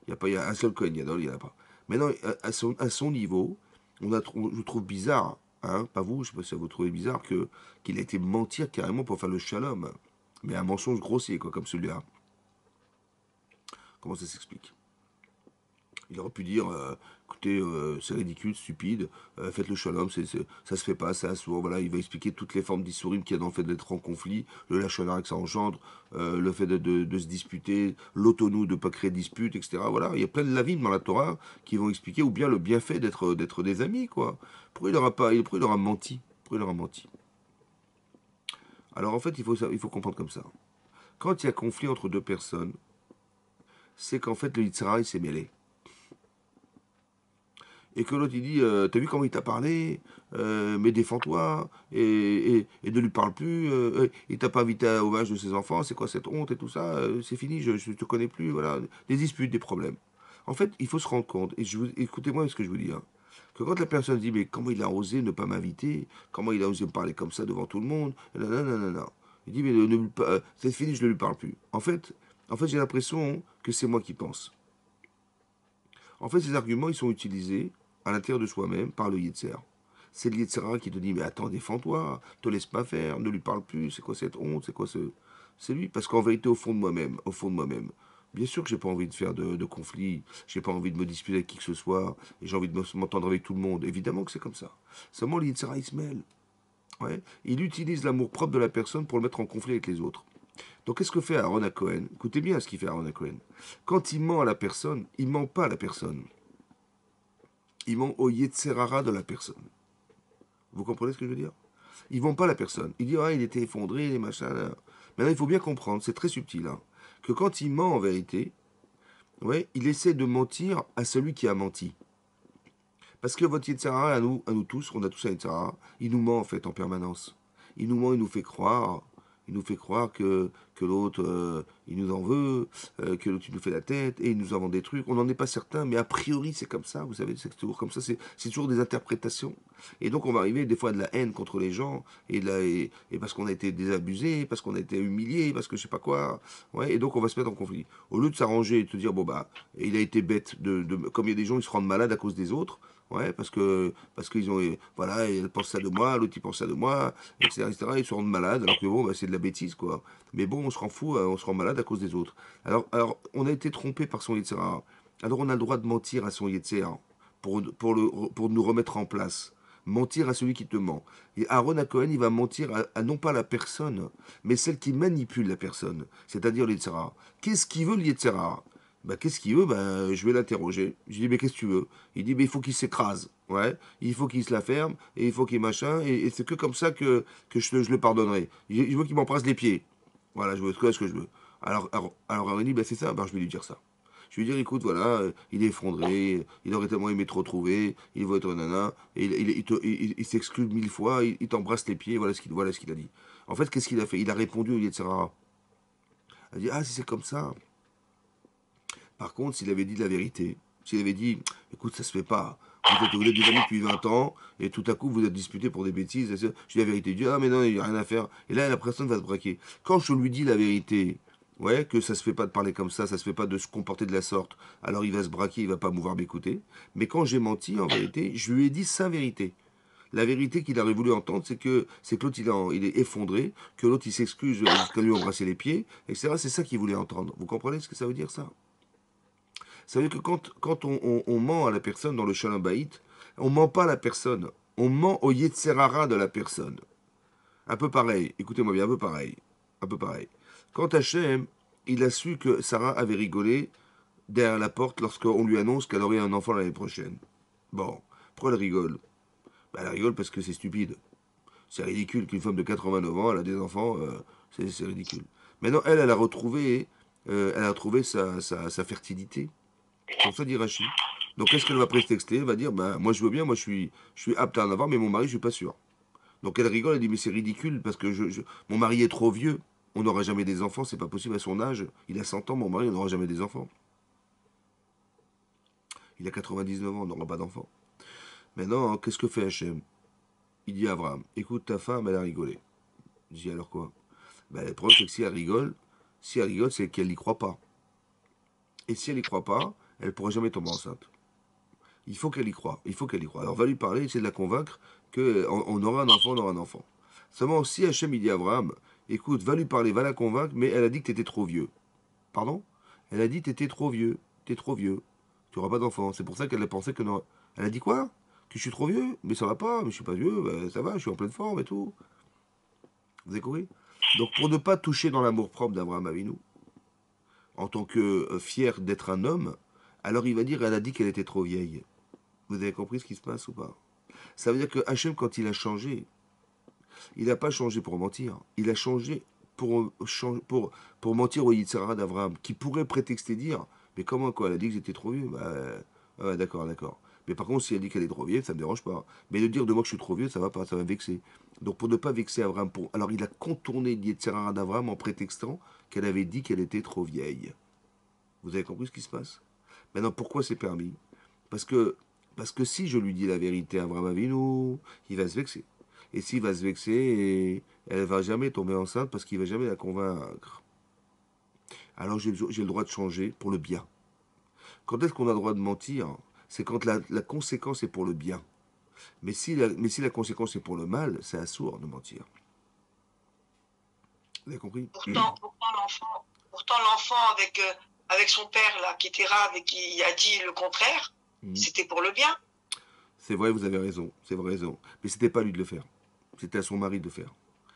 Il n'y a pas un seul Cohen il n'y en a pas. Maintenant, à, à, son, niveau, on, a, je trouve bizarre, hein, pas vous, je ne sais pas si vous trouvez bizarre, que, qu'il ait été mentir carrément pour faire le shalom. Mais un mensonge grossier, quoi, comme celui-là. Comment ça s'explique Il aurait pu dire, euh, écoutez, euh, c'est ridicule, stupide, euh, faites le shalom, c'est, ça se fait pas, Ça, assourd. Voilà, il va expliquer toutes les formes d'issourim qu'il y a dans le fait d'être en conflit, le lachonara que ça engendre, euh, le fait de, se disputer, l'autonomie de ne pas créer de dispute, etc. Voilà, il y a plein de lavines dans la Torah qui vont expliquer, ou bien le bienfait d'être, des amis, quoi. Pourquoi il leur pas, il menti menti Alors en fait, il faut, il faut comprendre comme ça. Quand il y a conflit entre deux personnes, c'est qu'en fait le Yitzhara, il s'est mêlé et que l'autre il dit euh, T'as vu comment il t'a parlé euh, Mais défends-toi et, ne lui parle plus. Euh, il t'a pas invité au mariage de ses enfants, c'est quoi cette honte et tout ça C'est fini, je ne te connais plus. Voilà, des disputes, des problèmes. En fait, il faut se rendre compte, et écoutez-moi ce que je vous dis, hein, que quand la personne dit Mais comment il a osé ne pas m'inviter Comment il a osé me parler comme ça devant tout le monde Il dit Mais c'est fini, je ne lui parle plus. En fait, en fait j'ai l'impression que c'est moi qui pense. En fait, ces arguments, ils sont utilisés à l'intérieur de soi-même par le Yetzer. C'est le Yetzera qui te dit Mais attends, défends-toi, te laisse pas faire, ne lui parle plus, c'est quoi cette honte, c'est quoi ce. C'est lui, parce qu'en vérité, au fond de moi-même, au fond de moi-même, bien sûr que j'ai pas envie de faire de, de conflit, j'ai pas envie de me disputer avec qui que ce soit, et j'ai envie de m'entendre avec tout le monde. Évidemment que c'est comme ça. Seulement, le Yitzhara, il se mêle. Ouais. Il utilise l'amour propre de la personne pour le mettre en conflit avec les autres. Donc, qu'est-ce que fait Aaron Cohen Écoutez bien ce qu'il fait Aaron Cohen. Quand il ment à la personne, il ment pas à la personne ils vont au Yetzerara de la personne. Vous comprenez ce que je veux dire Ils vont pas à la personne. Ils disent il était effondré, les machins. Maintenant il faut bien comprendre, c'est très subtil, hein, que quand il ment en vérité, ouais, il essaie de mentir à celui qui a menti. Parce que votre Yetzerara, à nous, à nous tous, on a tous un Yetzerara, il nous ment en fait en permanence. Il nous ment, il nous fait croire, il nous fait croire que que l'autre, euh, il nous en veut, euh, que l'autre, il nous fait la tête, et il nous avons des trucs. On n'en est pas certain, mais a priori, c'est comme ça, vous savez, c'est toujours comme ça, c'est toujours des interprétations. Et donc, on va arriver des fois à de la haine contre les gens, et, et, parce qu'on a été désabusé, parce qu'on a été humilié, parce que je sais pas quoi. Ouais, et donc, on va se mettre en conflit. Au lieu de s'arranger et de se dire, bon, bah, il a été bête, comme il y a des gens ils se rendent malades à cause des autres, Ouais, parce que parce qu'ils ont voilà, ils pensent ça de moi, l'autre il pense ça de moi, etc., etc. Ils se rendent malades, alors que bon, bah, c'est de la bêtise quoi. Mais bon, on se rend fou, euh, on se rend malade à cause des autres. Alors, alors on a été trompé par son etc. Alors on a le droit de mentir à son Yetzer pour, pour, le, pour nous remettre en place. Mentir à celui qui te ment. Et Aaron à Cohen, il va mentir à, non pas la personne, mais celle qui manipule la personne, c'est-à-dire l'Yetzera. Qu'est-ce qu'il veut l'Yetzera bah, qu'est-ce qu'il veut bah, Je vais l'interroger. Je lui dis, mais qu'est-ce que tu veux Il dit, mais il faut qu'il s'écrase. Ouais, il faut qu'il se la ferme, et il faut qu'il machin, et, c'est que comme ça que, que je, le pardonnerai. Je, veux qu'il m'embrasse les pieds. Voilà, je veux ce que je veux. Alors, alors, alors dit, bah, c'est ça, ben, je vais lui dire ça. Je vais lui dire, écoute, voilà, euh, il est effondré, euh, il aurait tellement aimé te retrouver, il veut être nana, il, il, s'exclut mille fois, il, t'embrasse les pieds, voilà ce qu'il a dit. En fait, qu'est-ce qu'il a fait Il a répondu au lieu de Sarah. Elle dit, ah, si c'est comme ça, par contre, s'il avait dit la vérité, s'il avait dit, écoute, ça se fait pas, vous êtes, vous des amis depuis 20 ans, et tout à coup vous êtes disputés pour des bêtises, je dis la vérité, il dit, ah mais non, il n'y a rien à faire, et là la personne va se braquer. Quand je lui dis la vérité, ouais, que ça se fait pas de parler comme ça, ça se fait pas de se comporter de la sorte, alors il va se braquer, il va pas mouvoir m'écouter, mais quand j'ai menti, en vérité, je lui ai dit sa vérité. La vérité qu'il aurait voulu entendre, c'est que c'est que l'autre il, est effondré, que l'autre il s'excuse jusqu'à lui embrasser les pieds, etc. C'est ça qu'il voulait entendre. Vous comprenez ce que ça veut dire ça ça veut que quand, on, ment à la personne dans le shalom baït, on ment pas à la personne, on ment au yetzerara de la personne. Un peu pareil, écoutez-moi bien, un peu pareil, un peu pareil. Quand Hachem, il a su que Sarah avait rigolé derrière la porte lorsqu'on lui annonce qu'elle aurait un enfant l'année prochaine. Bon, pourquoi elle rigole bah, Elle rigole parce que c'est stupide. C'est ridicule qu'une femme de 89 ans, elle a des enfants, euh, c'est ridicule. Maintenant, elle, elle a retrouvé, euh, elle a retrouvé sa, sa fertilité. Comme ça dit Rachid. Donc qu'est-ce qu'elle va prétexter Elle va dire ben, Moi je veux bien, moi je suis, je suis apte à en avoir, mais mon mari, je suis pas sûr. Donc elle rigole, elle dit Mais c'est ridicule parce que je, mon mari est trop vieux, on n'aura jamais des enfants, c'est pas possible à son âge. Il a 100 ans, mon mari, on n'aura jamais des enfants. Il a 99 ans, on n'aura pas d'enfants. Maintenant, hein, qu'est-ce que fait Hachem Il dit à Abraham Écoute, ta femme, elle a rigolé. Je dis alors quoi ben, la problème, c'est que si elle rigole, si elle rigole, c'est qu'elle n'y croit pas. Et si elle n'y croit pas, elle ne pourra jamais tomber enceinte. Il faut qu'elle y croie. Il faut qu'elle y croie. Alors, va lui parler, essayer de la convaincre qu'on on aura un enfant, on aura un enfant. Seulement, si Hachem, dit à Abraham, écoute, va lui parler, va la convaincre, mais elle a dit que tu étais trop vieux. Pardon Elle a dit étais trop vieux, t'es trop vieux, tu n'auras pas d'enfant. C'est pour ça qu'elle a pensé que... Non. Elle a dit quoi Que je suis trop vieux Mais ça va pas, mais je suis pas vieux, ben, ça va, je suis en pleine forme et tout. Vous avez compris Donc, pour ne pas toucher dans l'amour propre d'Abraham Avinu, en tant que euh, fier d'être un homme, alors il va dire, elle a dit qu'elle était trop vieille. Vous avez compris ce qui se passe ou pas Ça veut dire que Hachem, quand il a changé, il n'a pas changé pour mentir. Il a changé pour, mentir au Yitzhara d'Avram, qui pourrait prétexter dire, mais comment quoi Elle a dit que j'étais trop vieux bah, D'accord, d'accord. Mais par contre, si elle dit qu'elle est trop vieille, ça ne me dérange pas. Mais de dire de moi que je suis trop vieux, ça va pas, ça va me vexer. Donc pour ne pas vexer Avram, alors il a contourné Yitzhara d'Avram en prétextant qu'elle avait dit qu'elle était trop vieille. Vous avez compris ce qui se passe Maintenant, pourquoi c'est permis parce que, parce que si je lui dis la vérité à Abraham il va se vexer. Et s'il va se vexer, elle ne va jamais tomber enceinte parce qu'il ne va jamais la convaincre. Alors j'ai le droit de changer pour le bien. Quand est-ce qu'on a le droit de mentir C'est quand la, conséquence est pour le bien. Mais si la, mais si la conséquence est pour le mal, c'est assourd de mentir. Vous avez compris Pourtant, l'enfant, avec euh, avec son père là, qui était rave et qui a dit le contraire, mhm. c'était pour le bien. C'est vrai, vous avez raison, c'est vrai raison. Mais c'était pas lui de le faire. C'était à son mari de le faire.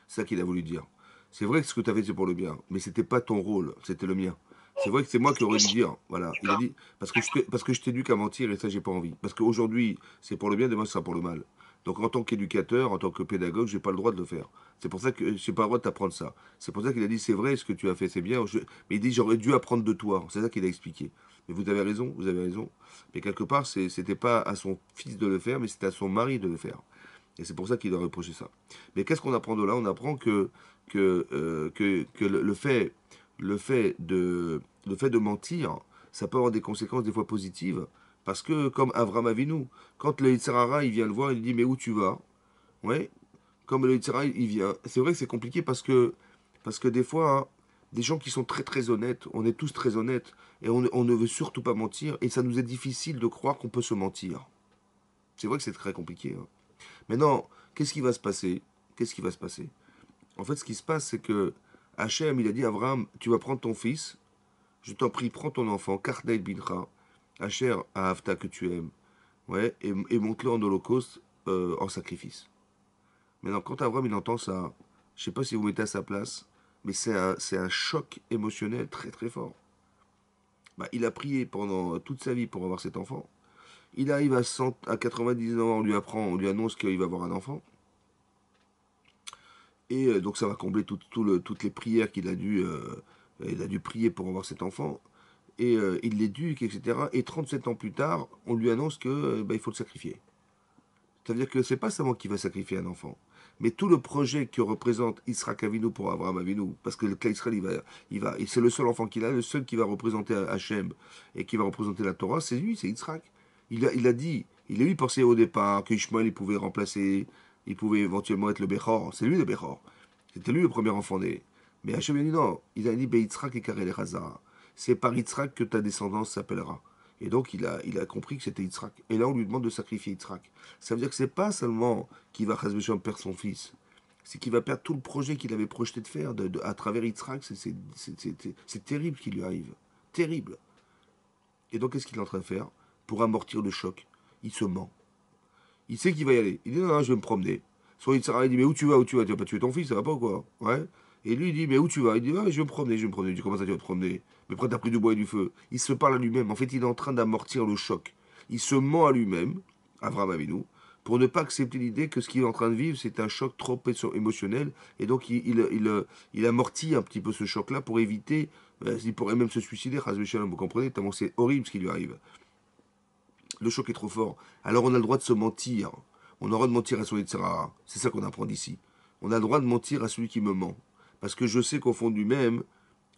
C'est ça qu'il a voulu dire. C'est vrai que ce que tu avais c'est pour le bien, mais c'était pas ton rôle, c'était le mien. C'est vrai que c'est moi qui aurais dû dire. Voilà. Il a dit parce que je, parce que je mentir et ça j'ai pas envie. Parce qu'aujourd'hui c'est pour le bien, demain ce sera pour le mal. Donc en tant qu'éducateur, en tant que pédagogue, je n'ai pas le droit de le faire. C'est pour ça que j'ai pas le droit de t'apprendre ça. C'est pour ça qu'il a dit c'est vrai, ce que tu as fait c'est bien. Mais il dit j'aurais dû apprendre de toi. C'est ça qu'il a expliqué. Mais vous avez raison, vous avez raison. Mais quelque part, ce n'était pas à son fils de le faire, mais c'était à son mari de le faire. Et c'est pour ça qu'il a reproché ça. Mais qu'est-ce qu'on apprend de là On apprend que, que, euh, que, le, fait, le, fait de, le fait de mentir, ça peut avoir des conséquences des fois positives, parce que, comme Avram Avinu, quand le Yitzhara, il vient le voir, il dit, mais où tu vas Oui, comme le Yitzhara, il vient. C'est vrai que c'est compliqué parce que, parce que des fois, hein, des gens qui sont très très honnêtes, on est tous très honnêtes, et on, ne veut surtout pas mentir, et ça nous est difficile de croire qu'on peut se mentir. C'est vrai que c'est très compliqué. Mais hein. Maintenant, qu'est-ce qui va se passer Qu'est-ce qui va se passer En fait, ce qui se passe, c'est que Hachem, il a dit Avram, tu vas prendre ton fils, je t'en prie, prends ton enfant, Karnei Bincha, ah, à Avta que tu aimes, ouais, et, et monte-le en holocauste, euh, en sacrifice. Maintenant, quand Abraham il entend ça, je sais pas si vous mettez à sa place, mais c'est un, un, choc émotionnel très très fort. Bah, il a prié pendant toute sa vie pour avoir cet enfant. Il arrive à, à 99 ans, on lui apprend, on lui annonce qu'il va avoir un enfant. Et euh, donc ça va combler tout, le, toutes les prières qu'il a dû, euh, il a dû prier pour avoir cet enfant et euh, il l'éduque, etc. Et 37 ans plus tard, on lui annonce que euh, bah, il faut le sacrifier. cest à dire que c'est pas seulement qui va sacrifier un enfant, mais tout le projet que représente Israël Avinu pour Abraham Avinu, parce que le cas Israël, il va, il va, c'est le seul enfant qu'il a, le seul qui va représenter Hachem et qui va représenter la Torah, c'est lui, c'est Israël. Il a, il a dit, il a lui pensé au départ que Ishmael, il pouvait remplacer, il pouvait éventuellement être le Bechor, c'est lui le Bechor, c'était lui le premier enfant né. Mais Hachem a dit non, il a dit Beitzrak et Karel Hazara c'est par Yitzhak que ta descendance s'appellera. Et donc il a, compris que c'était Yitzhak. Et là on lui demande de sacrifier Yitzhak. Ça veut dire que c'est pas seulement qu'il va son perdre son fils, c'est qu'il va perdre tout le projet qu'il avait projeté de faire à travers Yitzhak. C'est terrible qui lui arrive. Terrible. Et donc qu'est-ce qu'il est en train de faire Pour amortir le choc, il se ment. Il sait qu'il va y aller. Il dit non, non, je vais me promener. Soit Yitzhak il dit mais où tu vas, où tu vas Tu pas tué ton fils, ça va pas quoi Ouais et lui, il dit, mais où tu vas Il dit, ah, je vais me promener, je vais me promener. Il dit, comment ça tu vas te promener Mais après, t'as pris du bois et du feu. Il se parle à lui-même. En fait, il est en train d'amortir le choc. Il se ment à lui-même, Avram Avinu, pour ne pas accepter l'idée que ce qu'il est en train de vivre, c'est un choc trop émotionnel. Et donc, il, il, il, amortit un petit peu ce choc-là pour éviter. Euh, il pourrait même se suicider, vous comprenez Tellement c'est horrible ce qui lui arrive. Le choc est trop fort. Alors, on a le droit de se mentir. On aura le droit de mentir à son etc C'est ça qu'on apprend d'ici. On a le droit de mentir à celui qui me ment. Parce que je sais qu'au fond de lui-même,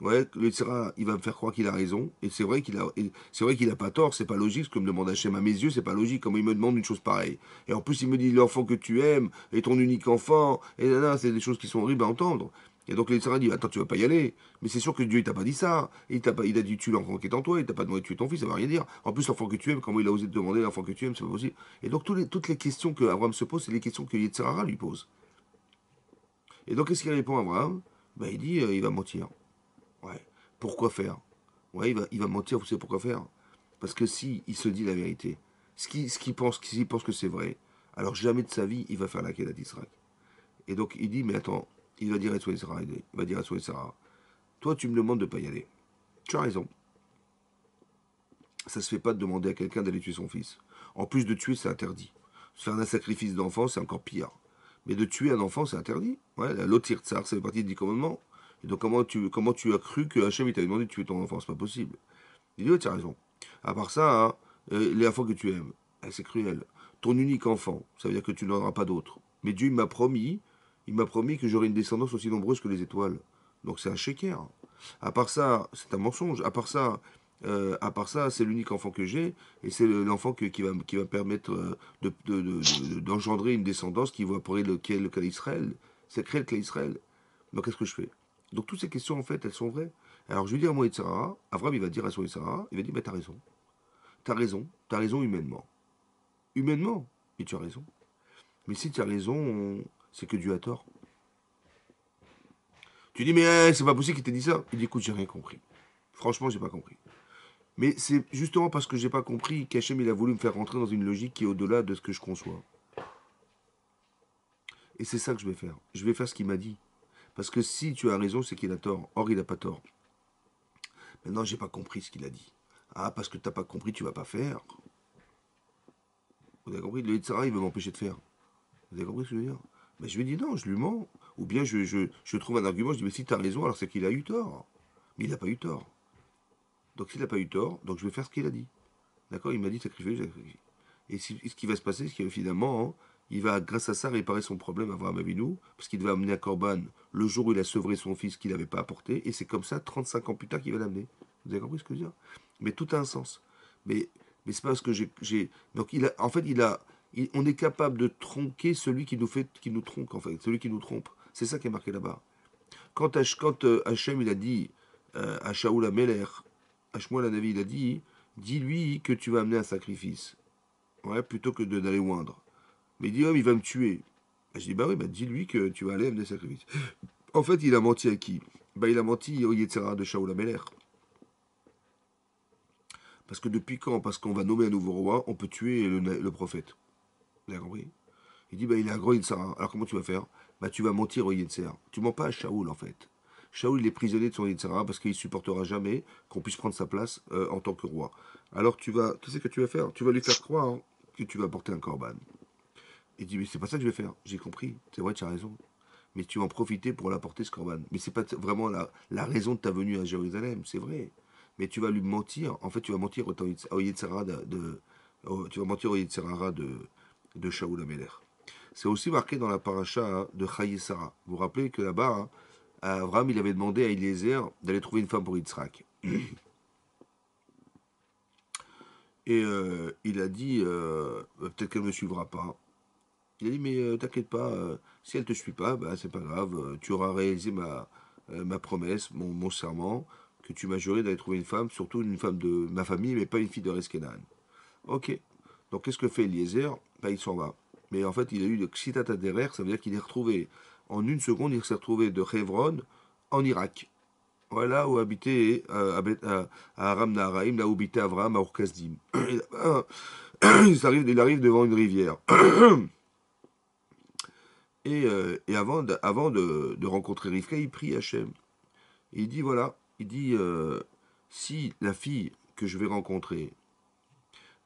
ouais, le il va me faire croire qu'il a raison. Et c'est vrai qu'il a, c'est vrai qu'il a pas tort. C'est pas logique ce que me demande Hachem à mes yeux. C'est pas logique comment il me demande une chose pareille. Et en plus, il me dit l'enfant que tu aimes est ton unique enfant. Et là, c'est des choses qui sont horribles à entendre. Et donc le dit Attends, tu vas pas y aller. Mais c'est sûr que Dieu, il t'a pas dit ça. Il, t'a pas, il a dit tu l'enfant qui est en toi. Il t'a pas demandé de tuer ton fils. Ça veut rien dire. En plus, l'enfant que tu aimes, comment il a osé te demander l'enfant que tu aimes C'est pas possible. Et donc, toutes les, questions que Abraham se pose, c'est les questions que Yitzhara lui pose. Et donc, qu'est-ce qu'il répond à Abraham bah, il dit euh, il va mentir. Ouais. Pourquoi faire Ouais, il va, mentir, vous savez pourquoi faire Parce que s'il se dit la vérité, ce qu'il ce qui pense, qu pense que c'est vrai, alors jamais de sa vie, il va faire la quête à Israël. Et donc il dit, mais attends, il va dire à Sarah, il va dire à toi tu me demandes de ne pas y aller. Tu as raison. Ça se fait pas de demander à quelqu'un d'aller tuer son fils. En plus de tuer, c'est interdit. Faire un sacrifice d'enfant, c'est encore pire. Mais de tuer un enfant, c'est interdit. Ouais, L'autir tsar, c'est partie des commandements. Et donc, comment tu, comment tu as cru que Hachem t'a demandé de tuer ton enfant C'est pas possible. Il dit, tu as raison. À part ça, hein, euh, les enfants que tu aimes, eh, c'est cruel. Ton unique enfant, ça veut dire que tu n'en auras pas d'autre. Mais Dieu m'a promis, il m'a promis que j'aurai une descendance aussi nombreuse que les étoiles. Donc c'est un shaker. À part ça, c'est un mensonge. À part ça, euh, à part ça, c'est l'unique enfant que j'ai, et c'est l'enfant qui, va, qui va permettre euh, d'engendrer de, une descendance qui va pourrir le, le cas d'Israël. C'est créer le cas israël Donc qu'est-ce que je fais Donc toutes ces questions, en fait, elles sont vraies. Alors je lui dis à moi et Sarah, Avram, il va dire à son et il va dire, mais t'as raison. T'as raison, t'as raison humainement. Humainement, mais tu as raison. Mais si tu as raison, c'est que Dieu a tort. Tu dis, mais eh, c'est pas possible qu'il t'ait dit ça. Il dit, écoute, j'ai rien compris. Franchement, j'ai pas compris. Mais c'est justement parce que j'ai pas compris qu'Hachem il a voulu me faire rentrer dans une logique qui est au-delà de ce que je conçois. Et c'est ça que je vais faire. Je vais faire ce qu'il m'a dit. Parce que si tu as raison, c'est qu'il a tort. Or, il n'a pas tort. Maintenant, j'ai pas compris ce qu'il a dit. Ah, parce que tu n'as pas compris, tu vas pas faire. Vous avez compris Le il veut m'empêcher de faire. Vous avez compris ce que je veux dire mais Je lui dis non, je lui mens. Ou bien je, je, trouve un argument, je dis mais si tu as raison, alors c'est qu'il a eu tort. Mais il n'a pas eu tort. Donc s'il n'a pas eu tort, donc je vais faire ce qu'il a dit. D'accord Il m'a dit sacrifier, Et ce qui va se passer, c'est que finalement, hein, il va, grâce à ça, réparer son problème à Abraham Abinou, parce qu'il devait amener à Corban le jour où il a sevré son fils qu'il n'avait pas apporté, et c'est comme ça, 35 ans plus tard, qu'il va l'amener. Vous avez compris ce que je veux dire Mais tout a un sens. Mais, mais c'est pas parce que j'ai. Donc, il a, en fait, il a, on est capable de tronquer celui qui nous, fait, qui nous trompe en fait, celui qui nous trompe. C'est ça qui est marqué là-bas. Quand, euh, Hachem, il a dit euh, à Shaoul Ameler, la Navi il a dit Dis-lui que tu vas amener un sacrifice. Ouais, plutôt que d'aller oindre. Mais il dit oh, il va me tuer. je dis Bah oui, bah, dis-lui que tu vas aller amener un sacrifice. En fait, il a menti à qui Bah, il a menti au Yetzera de Shaul Ameler. Parce que depuis quand Parce qu'on va nommer un nouveau roi, on peut tuer le, prophète. Vous avez compris Il dit Bah, il est un gros Alors comment tu vas faire Bah, tu vas mentir au Yetzera. Tu mens pas à Shaoul en fait. Shaoul, il est prisonnier de son Yitzhara parce qu'il ne supportera jamais qu'on puisse prendre sa place euh, en tant que roi. Alors tu vas, tout ce que tu vas faire Tu vas lui faire croire que tu vas porter un corban. Il dit, mais c'est pas ça que je vais faire. J'ai compris, c'est vrai, tu as raison. Mais tu vas en profiter pour l'apporter, ce corban. Mais c'est pas vraiment la, raison de ta venue à Jérusalem, c'est vrai. Mais tu vas lui mentir. En fait, tu vas mentir au, Yitzhara de, tu vas mentir au Yitzhara de, de Shaoul Améler. C'est aussi marqué dans la paracha hein, de Chayesara. Vous vous rappelez que là-bas, hein, euh, Avram, il avait demandé à Eliezer d'aller trouver une femme pour Yitzhak. Et euh, il a dit, euh, bah, peut-être qu'elle ne me suivra pas. Il a dit, mais t'inquiète pas, si elle ne te suit pas, bah, c'est pas grave, tu auras réalisé ma, ma promesse, mon, mon, serment, que tu m'as juré d'aller trouver une femme, surtout une femme de ma famille, mais pas une fille de Reskenan. Ok. Donc qu'est-ce que fait Eliezer bah, Il s'en va. Mais en fait, il a eu le xitata derrière. ça veut dire qu'il est retrouvé, en une seconde, il s'est retrouvé de Hebron en Irak. Voilà où habitait à, euh, euh, Aram Naharaim, là où habitait Avram, à Urkazdim. il, arrive, devant une rivière. Euh, et, avant, de, rencontrer Rivka, il prie Hachem. Il dit voilà, il dit si la fille que je vais rencontrer,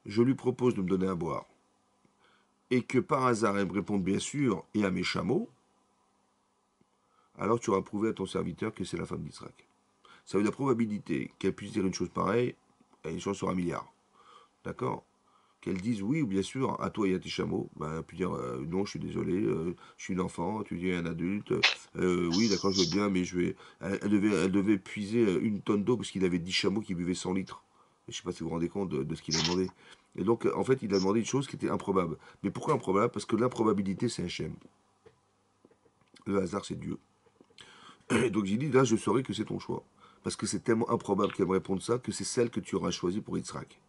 je lui propose de me donner à boire, et que par hasard elle me réponde bien sûr et à mes chameaux, alors tu auras prouvé à ton serviteur que c'est la femme d'Israël. Ça veut dire la probabilité qu'elle puisse dire une chose pareille, elle est une chance sur un milliard. D'accord Qu'elle dise oui ou bien sûr, à toi et à tes chameaux, ben, puis dire euh, non, je suis désolé, euh, je suis une enfant, tu dis un adulte, euh, oui, d'accord, je veux bien, mais je vais. Elle, devait, elle devait puiser une tonne d'eau parce qu'il avait 10 chameaux qui buvaient 100 litres. Je ne sais pas si vous vous rendez compte de, ce qu'il a demandé. Et donc, en fait, il a demandé une chose qui était improbable. Mais pourquoi improbable Parce que l'improbabilité, c'est Hachem. Le hasard, c'est Dieu. Et donc, j'ai dit, là, je saurai que c'est ton choix. Parce que c'est tellement improbable qu'elle me réponde ça que c'est celle que tu auras choisie pour Yitzhak.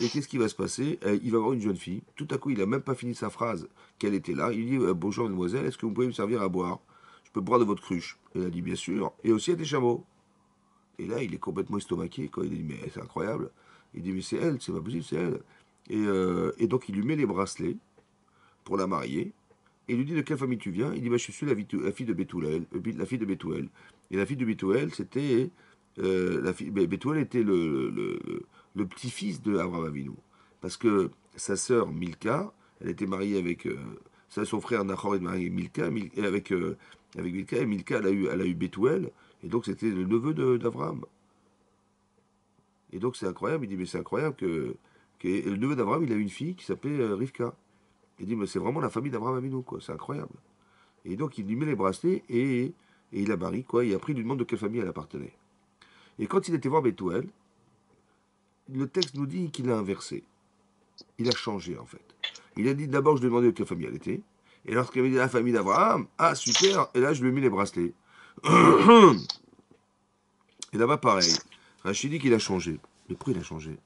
Et qu'est-ce qui va se passer euh, Il va voir une jeune fille. Tout à coup, il n'a même pas fini sa phrase qu'elle était là. Il dit euh, Bonjour, mademoiselle, est-ce que vous pouvez me servir à boire Je peux boire de votre cruche. Elle a dit Bien sûr. Et aussi à des chameaux. Et là, il est complètement estomaqué quand il dit Mais c'est incroyable. Il dit Mais c'est elle, c'est pas possible, c'est elle. Et, euh, et, donc, il lui met les bracelets pour la marier. Et il lui dit De quelle famille tu viens Il dit bah, Je suis la, fille de Bethuel. La fille de euh, Et la fille de Bethuel, c'était. Euh, la Bethuel était le, petit-fils de Abraham Avinu. Parce que sa sœur Milka, elle était mariée avec. son frère Nahor est marié avec Milka, avec, avec Milka, et Milka, elle a eu, elle a eu Bethuel. Et donc c'était le neveu d'Abraham. Et donc c'est incroyable, il dit, mais c'est incroyable que, le neveu d'Abraham, il a une fille qui s'appelait euh, Rivka. Il dit, mais c'est vraiment la famille d'Abraham Aminou, quoi, c'est incroyable. Et donc il lui met les bracelets et, il a marie, quoi, et a il lui demande de quelle famille elle appartenait. Et quand il était voir Bethuel, le texte nous dit qu'il a inversé. Il a changé, en fait. Il a dit, d'abord, je lui de quelle famille elle était. Et lorsqu'il avait dit la famille d'Abraham, ah super, et là je lui ai mis les bracelets. Et là-bas, pareil. Rachid dit qu'il a changé. le prix il a changé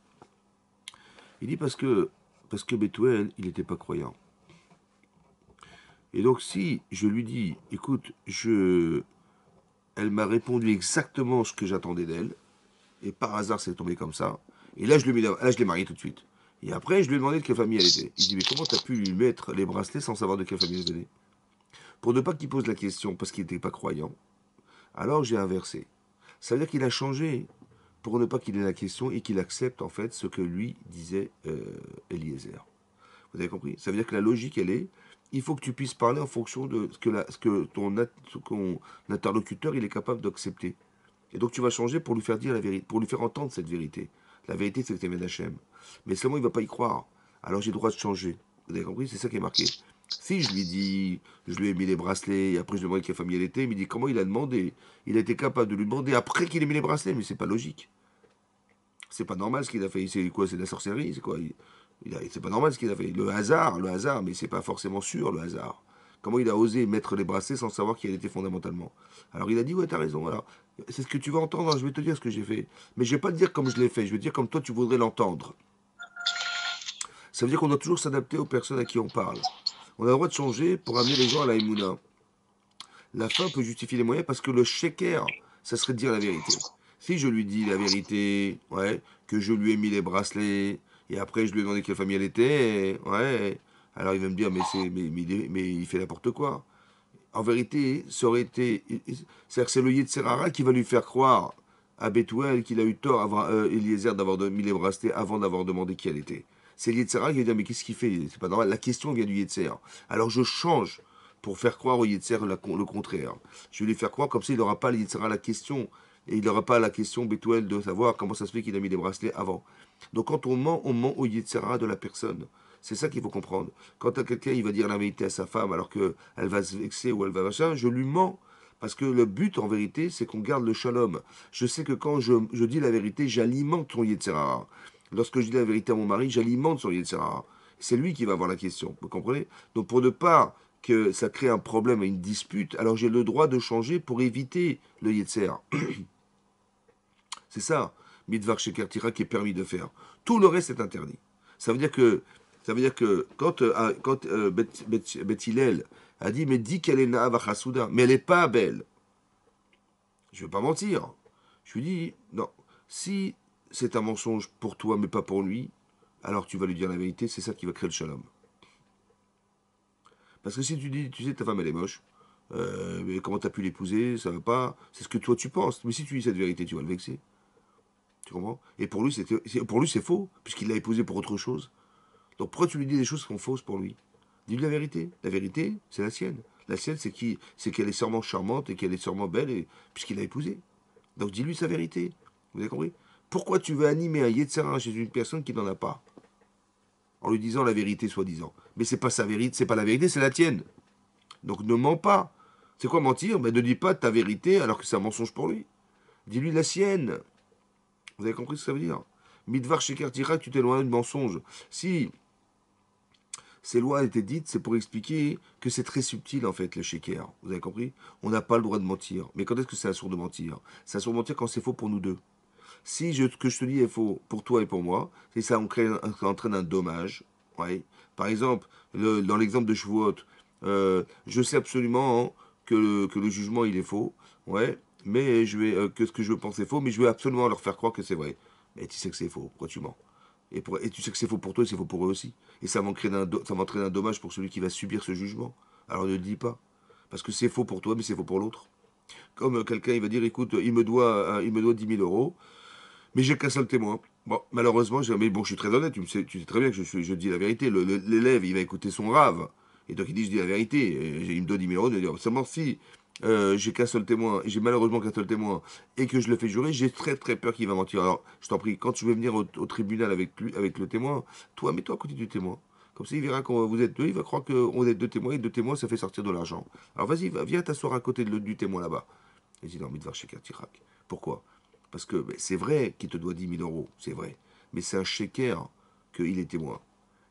Il dit parce que, parce que Bethuel, il n'était pas croyant. Et donc, si je lui dis, écoute, je, elle m'a répondu exactement ce que j'attendais d'elle, et par hasard, c'est tombé comme ça, et là, je l'ai marié tout de suite. Et après, je lui ai demandé de quelle famille elle était. Il dit, mais comment tu as pu lui mettre les bracelets sans savoir de quelle famille elle venait Pour ne pas qu'il pose la question parce qu'il n'était pas croyant, alors j'ai inversé. Ça veut dire qu'il a changé pour ne pas qu'il ait la question et qu'il accepte en fait ce que lui disait euh, Eliezer. Vous avez compris Ça veut dire que la logique, elle est, il faut que tu puisses parler en fonction de ce que, ton, interlocuteur il est capable d'accepter. Et donc tu vas changer pour lui faire dire la vérité, pour lui faire entendre cette vérité. La vérité, c'est que tu es Mais seulement, il ne va pas y croire. Alors j'ai le droit de changer. Vous avez compris C'est ça qui est marqué. Si je lui dis, je lui ai mis les bracelets, et après je lui ai demandé quelle famille elle était, il me dit comment il a demandé. Il a été capable de lui demander après qu'il ait mis les bracelets, mais c'est pas logique. C'est pas normal ce qu'il a fait. C'est quoi C'est de la sorcellerie C'est quoi C'est pas normal ce qu'il a fait. Le hasard, le hasard, mais c'est pas forcément sûr le hasard. Comment il a osé mettre les bracelets sans savoir qui elle était fondamentalement Alors il a dit ouais t'as raison. c'est ce que tu vas entendre. Hein, je vais te dire ce que j'ai fait, mais je vais pas te dire comme je l'ai fait. Je vais te dire comme toi tu voudrais l'entendre. Ça veut dire qu'on doit toujours s'adapter aux personnes à qui on parle on a le droit de changer pour amener les gens à la La fin peut justifier les moyens parce que le shaker, ça serait de dire la vérité. Si je lui dis la vérité, ouais, que je lui ai mis les bracelets, et après je lui ai demandé quelle famille elle était, ouais, alors il va me dire, mais, c'est, mais, mais, il fait n'importe quoi. En vérité, ça aurait été. cest le Yitzhara qui va lui faire croire à Bethuel qu'il a eu tort, avant, euh, Eliezer, d'avoir mis les bracelets avant d'avoir demandé qui elle était c'est Yetzera qui va dire Mais qu'est-ce qu'il fait C'est pas normal. La question vient du Yetzera. Alors je change pour faire croire au Yetzera le contraire. Je vais lui faire croire comme s'il n'aura pas le la question. Et il n'aura pas la question bétuelle de savoir comment ça se fait qu'il a mis des bracelets avant. Donc quand on ment, on ment au Yetzera de la personne. C'est ça qu'il faut comprendre. Quand quelqu'un, il va dire la vérité à sa femme alors qu'elle va se vexer ou elle va machin, je lui mens. Parce que le but, en vérité, c'est qu'on garde le shalom. Je sais que quand je, dis la vérité, j'alimente ton Yetzerara. Lorsque je dis la vérité à mon mari, j'alimente son Yetzirah. C'est lui qui va avoir la question, vous comprenez Donc pour ne pas que ça crée un problème et une dispute, alors j'ai le droit de changer pour éviter le Yetzirah. C'est ça, Midvar Shekertira, qui est permis de faire. Tout le reste est interdit. Ça veut dire que, ça veut dire que quand, euh, ah, quand euh, a dit Mais dit qu'elle est Naavachasuda, mais elle n'est pas belle. Je ne veux pas mentir. Je lui dis Non, si c'est un mensonge pour toi mais pas pour lui, alors tu vas lui dire la vérité, c'est ça qui va créer le shalom. Parce que si tu dis, tu sais, ta femme elle est moche, euh, mais comment t'as pu l'épouser, ça va pas, c'est ce que toi tu penses. Mais si tu dis cette vérité, tu vas le vexer. Tu comprends Et pour lui, c'est, faux, puisqu'il l'a épousée pour autre chose. Donc pourquoi tu lui dis des choses qui sont fausses pour lui Dis-lui la vérité. La vérité, c'est la sienne. La sienne, c'est, qu'elle est sûrement charmante et qu'elle est sûrement belle, puisqu'il l'a épousée. Donc dis-lui sa vérité. Vous avez compris pourquoi tu veux animer un Yetzirah chez une personne qui n'en a pas En lui disant la vérité, soi-disant. Mais c'est pas sa vérité, c'est pas la vérité, c'est la tienne. Donc ne mens pas. C'est quoi mentir mais ben, Ne dis pas ta vérité alors que c'est un mensonge pour lui. Dis-lui la sienne. Vous avez compris ce que ça veut dire Midvar que tu loin du mensonge. Si ces lois étaient dites, c'est pour expliquer que c'est très subtil en fait le Sheker. Vous avez compris On n'a pas le droit de mentir. Mais quand est-ce que c'est un sourd de mentir C'est un sourd de mentir quand c'est faux pour nous deux si ce que je te dis est faux pour toi et pour moi, c'est ça, on crée, entraîne un dommage. Par exemple, dans l'exemple de Shavuot, euh, je sais absolument que, le, jugement il est faux, ouais, mais je vais, euh, que ce que je pense est faux, mais je vais absolument leur faire croire que c'est vrai. Et tu sais que c'est faux, pourquoi tu mens et, tu sais que c'est faux pour toi et c'est faux pour eux aussi. Et ça va entraîner un dommage pour celui qui va subir ce jugement. Alors ne le dis pas. Parce que c'est faux pour toi, mais c'est faux pour l'autre. Comme quelqu'un, il va dire, écoute, il me doit, euh, il me doit 10 000 euros mais j'ai qu'un seul témoin. Bon, malheureusement, mais bon, je suis très honnête, tu, sais, très bien que je, je dis la vérité. L'élève, il va écouter son rave. Et donc, il dit, je dis la vérité. Et il me donne numéro, euros, il dire, si euh, j'ai qu'un seul témoin, j'ai malheureusement qu'un seul témoin, et que je le fais jurer, j'ai très très peur qu'il va mentir. Alors, je t'en prie, quand tu veux venir au, tribunal avec, lui, avec le témoin, toi, mets-toi à côté du témoin. Comme ça, il verra quand vous êtes deux, il va croire qu'on est deux témoins, et deux témoins, ça fait sortir de l'argent. Alors, vas-y, viens t'asseoir à côté de, du témoin là-bas. Il a envie de voir chez Pourquoi parce que ben, c'est vrai qu'il te doit 10 000 euros, c'est vrai. Mais c'est un shaker qu'il est témoin.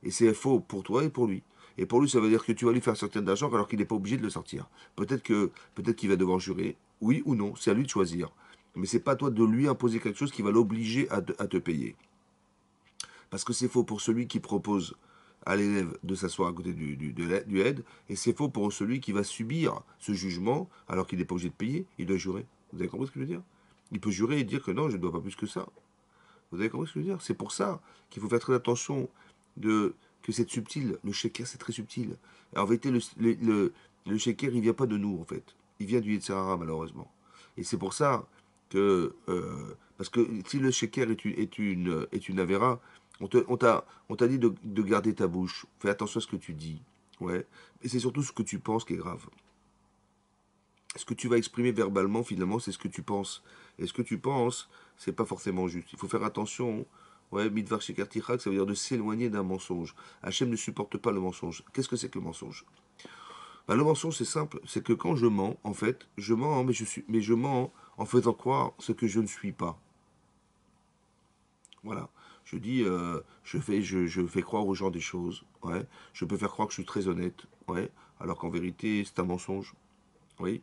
Et c'est faux pour toi et pour lui. Et pour lui, ça veut dire que tu vas lui faire sortir de l'argent alors qu'il n'est pas obligé de le sortir. Peut-être que peut-être qu'il va devoir jurer, oui ou non, c'est à lui de choisir. Mais c'est pas à toi de lui imposer quelque chose qui va l'obliger à, te payer. Parce que c'est faux pour celui qui propose à l'élève de s'asseoir à côté du, du aide, et c'est faux pour celui qui va subir ce jugement alors qu'il n'est pas obligé de payer, il doit jurer. Vous avez compris ce que je veux dire il peut jurer et dire que non, je ne dois pas plus que ça. Vous avez compris ce que je veux dire C'est pour ça qu'il faut faire très attention de que c'est subtil. Le shaker, c'est très subtil. en vérité, le, le, il vient pas de nous, en fait. Il vient du Yitzhara, malheureusement. Et c'est pour ça que... Euh, parce que si le shaker est une, est une, est une avera, on t'a dit de, de garder ta bouche. Fais attention à ce que tu dis. Ouais. Et c'est surtout ce que tu penses qui est grave ce que tu vas exprimer verbalement, finalement, c'est ce que tu penses. Et ce que tu penses, c'est pas forcément juste. Il faut faire attention. Ouais, mitvar shekartichak, ça veut dire de s'éloigner d'un mensonge. Hachem ne supporte pas le mensonge. Qu'est-ce que c'est que le mensonge bah, Le mensonge, c'est simple. C'est que quand je mens, en fait, je mens, mais je, suis, mais je mens en faisant croire ce que je ne suis pas. Voilà. Je dis, euh, je, fais, je, fais croire aux gens des choses. Ouais. Je peux faire croire que je suis très honnête. Ouais. Alors qu'en vérité, c'est un mensonge. Oui.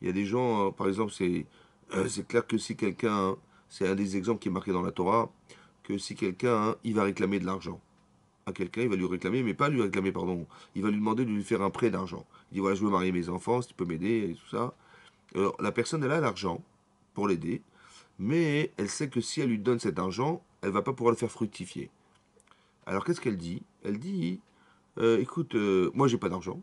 Il y a des gens, euh, par exemple, euh, c'est clair que si quelqu'un, hein, c'est un des exemples qui est marqué dans la Torah, que si quelqu'un, hein, il va réclamer de l'argent à quelqu'un, il va lui réclamer, mais pas lui réclamer, pardon, il va lui demander de lui faire un prêt d'argent. Il dit, voilà, je veux marier mes enfants, si tu peux m'aider, et tout ça. Alors, la personne, elle a l'argent pour l'aider, mais elle sait que si elle lui donne cet argent, elle va pas pouvoir le faire fructifier. Alors, qu'est-ce qu'elle dit Elle dit, euh, écoute, moi, j'ai pas d'argent.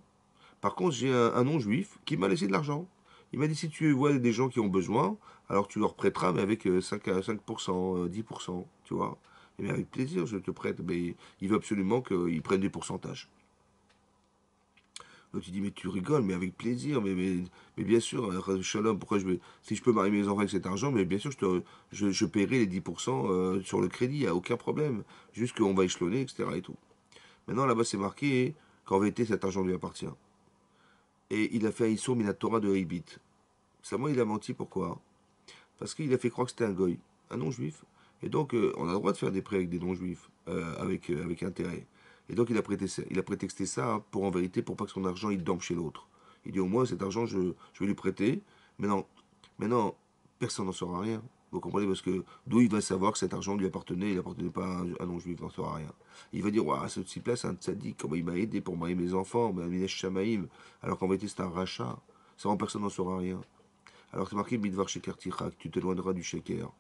Par contre, j'ai un non-juif qui m'a laissé de l'argent. Il m'a dit, si tu vois des gens qui ont besoin, alors tu leur prêteras, mais avec 5 5%, 10%, tu vois. Mais avec plaisir, je te prête. Mais il veut absolument qu'ils prennent des pourcentages. Donc il dit, mais tu rigoles, mais avec plaisir, mais, mais, bien sûr, euh, Shalom, pourquoi je si je peux marier mes enfants avec cet argent, mais bien sûr, je, je, paierai les 10% euh, sur le crédit, il n'y a aucun problème. Juste qu'on va échelonner, etc. et tout. Maintenant, là-bas, c'est marqué qu'en vérité, cet argent lui appartient. Et il a fait la Minatora de Ribit Seulement, il a menti, pourquoi Parce qu'il a fait croire que c'était un goy, un non-juif. Et donc, euh, on a le droit de faire des prêts avec des non-juifs, euh, avec, euh, avec intérêt. Et donc, il a, prêté, il a prétexté ça hein, pour, en vérité, pour pas que son argent, il dorme chez l'autre. Il dit, au moins, cet argent, je, vais lui prêter. Maintenant, maintenant personne n'en saura rien. Vous comprenez Parce que d'où il va savoir que cet argent lui appartenait, il n'appartenait pas à un, non-juif, n'en saura rien. Il va dire, waouh, ce type-là, c'est un tzadik, comment il m'a aidé pour marier mes enfants, Minesh Shamaïm, alors qu'en vérité, c'est un rachat. Ça, en personne n'en saura rien. Alors c'est marqué tu t'éloigneras du Sheker.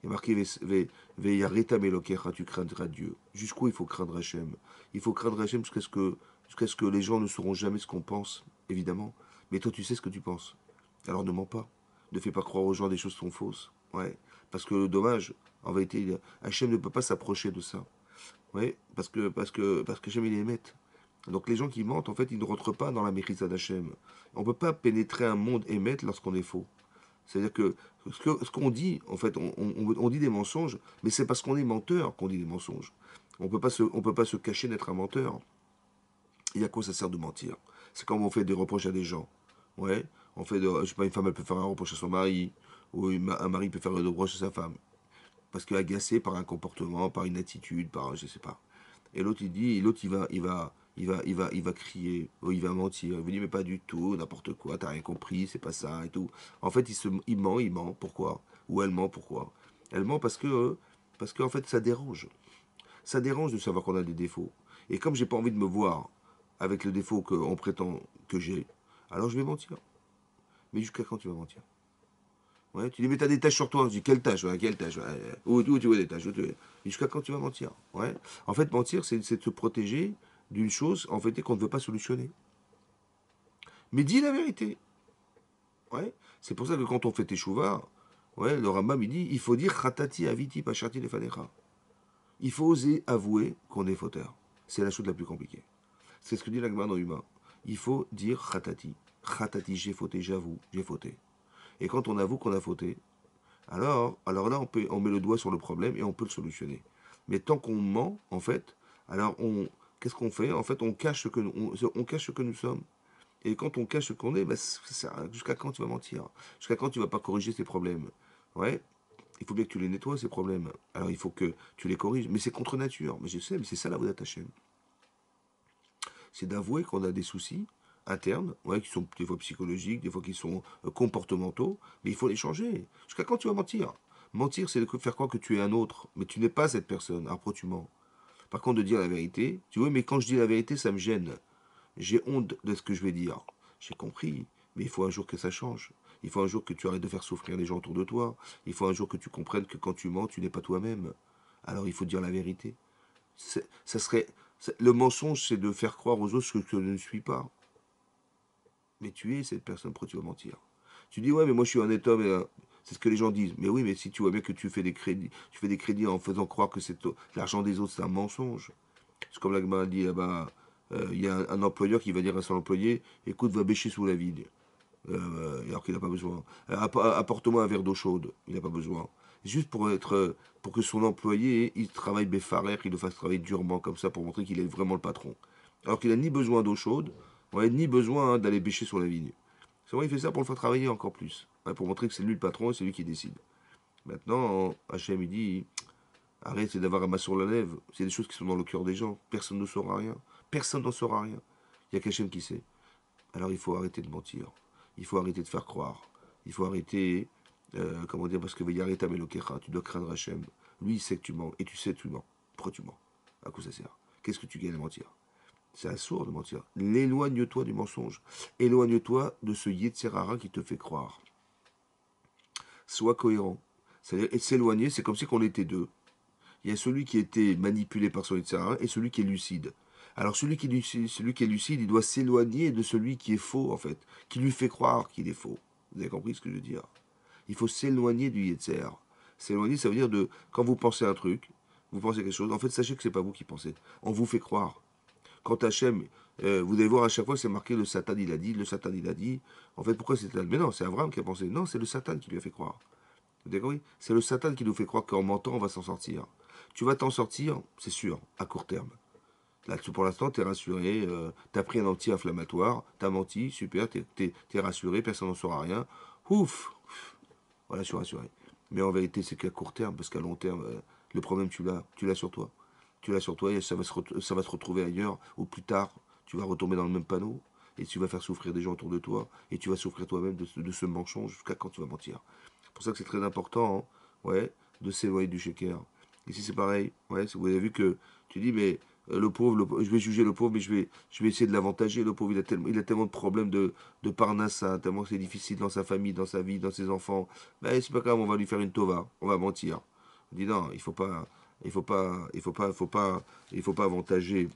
Il y a marqué tu craindras Dieu. Jusqu'où il faut craindre Hachem Il faut craindre Hachem jusqu'à ce, que, ce que les gens ne sauront jamais ce qu'on pense, évidemment. Mais toi, tu sais ce que tu penses. Alors ne mens pas. Ne fais pas croire aux gens des choses qui sont fausses. Ouais. Parce que le dommage, en vérité, Hachem ne peut pas s'approcher de ça. Ouais. Parce que, parce que, parce que Hachem, il est Donc les gens qui mentent, en fait, ils ne rentrent pas dans la méritade d'Hachem. On ne peut pas pénétrer un monde émettre lorsqu'on est faux. C'est-à-dire que ce qu'on dit, en fait, on, dit des mensonges, mais c'est parce qu'on est menteur qu'on dit des mensonges. On ne peut pas se cacher d'être un menteur. Et à quoi ça sert de mentir C'est comme on fait des reproches à des gens. Ouais, on fait, de, je sais pas, une femme, elle peut faire un reproche à son mari, ou un mari peut faire un reproche à sa femme. Parce qu'elle qu'agacé par un comportement, par une attitude, par je sais pas. Et l'autre, il dit, l'autre, il va, il va, il va, il va, il va crier, oh, il va mentir, il va dire mais pas du tout, n'importe quoi, t'as rien compris, c'est pas ça et tout. En fait, il, se, il ment, il ment, pourquoi Ou elle ment, pourquoi Elle ment parce que, parce qu'en fait, ça dérange. Ça dérange de savoir qu'on a des défauts. Et comme j'ai pas envie de me voir avec le défaut qu'on prétend que j'ai, alors je vais mentir. Mais jusqu'à quand tu vas mentir ouais, Tu dis mais t'as des tâches sur toi. Je dis quelle tâche ouais, Quelle où, où, tu vois des tâches Jusqu'à quand tu vas mentir ouais. En fait, mentir, c'est de se protéger d'une chose, en fait, qu'on ne veut pas solutionner. Mais dis la vérité. Ouais. C'est pour ça que quand on fait Teshuvah, ouais, le Rambam il dit il faut dire Khatati Aviti Pachati Il faut oser avouer qu'on est fauteur. C'est la chose la plus compliquée. C'est ce que dit l'Agma dans Humain. Il faut dire Khatati. Khatati, j'ai fauté, j'avoue, j'ai fauté. Et quand on avoue qu'on a fauté, alors, alors là, on, peut, on met le doigt sur le problème et on peut le solutionner. Mais tant qu'on ment, en fait, alors on, qu'est-ce qu'on fait En fait, on cache ce que nous, on, cache que nous sommes. Et quand on cache ce qu'on est, bah, jusqu'à quand tu vas mentir Jusqu'à quand tu vas pas corriger ces problèmes Ouais, il faut bien que tu les nettoies, ces problèmes. Alors il faut que tu les corriges. Mais c'est contre nature. Mais je sais, mais c'est ça la voie chaîne C'est d'avouer qu'on a des soucis internes, ouais, qui sont des fois psychologiques, des fois qui sont euh, comportementaux, mais il faut les changer. Jusqu'à quand tu vas mentir Mentir, c'est de faire croire que tu es un autre, mais tu n'es pas cette personne. Après, tu mens. Par contre, de dire la vérité, tu vois, mais quand je dis la vérité, ça me gêne. J'ai honte de ce que je vais dire. J'ai compris, mais il faut un jour que ça change. Il faut un jour que tu arrêtes de faire souffrir les gens autour de toi. Il faut un jour que tu comprennes que quand tu mens, tu n'es pas toi-même. Alors il faut dire la vérité. Ça serait le mensonge, c'est de faire croire aux autres ce que je ne suis pas. Mais tu es cette personne pour tu vas mentir. Tu dis ouais, mais moi je suis honnête homme. Et, c'est ce que les gens disent. Mais oui, mais si tu vois bien que tu fais des crédits, tu fais des crédits en faisant croire que c'est l'argent des autres, c'est un mensonge. C'est comme la a dit, il ah bah, euh, y a un, employeur qui va dire à son employé, écoute, va bêcher sous la vigne. Euh, alors qu'il n'a pas besoin. Euh, apporte-moi un verre d'eau chaude, il n'a pas besoin. Juste pour être, pour que son employé, il travaille béfarère, qu'il le fasse travailler durement comme ça pour montrer qu'il est vraiment le patron. Alors qu'il n'a ni besoin d'eau chaude, ni besoin hein, d'aller bêcher sur la vigne. C'est vrai, il fait ça pour le faire travailler encore plus pour montrer que c'est lui le patron et c'est lui qui décide. Maintenant, Hachem, il dit, arrête, d'avoir un main sur la lèvre. C'est des choses qui sont dans le cœur des gens. Personne ne saura rien. Personne n'en saura rien. Il n'y a qu'Hachem qui sait. Alors il faut arrêter de mentir. Il faut arrêter de faire croire. Il faut arrêter, euh, comment dire, parce que arrêter tu dois craindre Hachem. Lui, il sait que tu mens. Et tu sais que tu mens. Pourquoi tu mens À quoi ça sert Qu'est-ce que tu gagnes à mentir c'est un sourd de mentir. L'éloigne-toi du mensonge. Éloigne-toi de ce Yetzerara qui te fait croire soit cohérent. C'est-à-dire s'éloigner, c'est comme si on était deux. Il y a celui qui était manipulé par son Yitzhara et celui qui est lucide. Alors celui qui, est lucide, celui qui est lucide, il doit s'éloigner de celui qui est faux, en fait, qui lui fait croire qu'il est faux. Vous avez compris ce que je veux dire Il faut s'éloigner du Yetzer. S'éloigner, ça veut dire de quand vous pensez un truc, vous pensez quelque chose, en fait, sachez que n'est pas vous qui pensez. On vous fait croire. Quand Hachem, euh, vous allez voir à chaque fois, c'est marqué le Satan, il a dit, le Satan, il a dit. En fait, pourquoi c'était Mais non, c'est Abraham qui a pensé. Non, c'est le Satan qui lui a fait croire. oui C'est le Satan qui nous fait croire qu'en mentant, on va s'en sortir. Tu vas t'en sortir, c'est sûr, à court terme. Là, tu, pour l'instant, tu es rassuré, euh, t'as tu as pris un anti-inflammatoire, tu menti, super, t'es es, rassuré, personne n'en saura rien. Ouf Voilà, je suis rassuré. Mais en vérité, c'est qu'à court terme, parce qu'à long terme, euh, le problème, tu l'as, tu l'as sur toi. Tu l'as sur toi et ça va, se ça va se retrouver ailleurs, ou plus tard, tu vas retomber dans le même panneau et tu vas faire souffrir des gens autour de toi et tu vas souffrir toi-même de, ce manchon jusqu'à quand tu vas mentir. C'est pour ça que c'est très important, hein, ouais, de s'éloigner du shaker. Ici c'est pareil, ouais, vous avez vu que tu dis mais euh, le pauvre, je vais juger le pauvre, mais je vais, je vais essayer de l'avantager. Le pauvre, il a tellement, il a tellement de problèmes de, parnassa, tellement c'est difficile dans sa famille, dans sa vie, dans ses enfants. Ben, c'est pas grave, on va lui faire une tova, on va mentir. On dit non, il faut pas, il faut pas, il faut pas, il faut pas, il faut pas avantager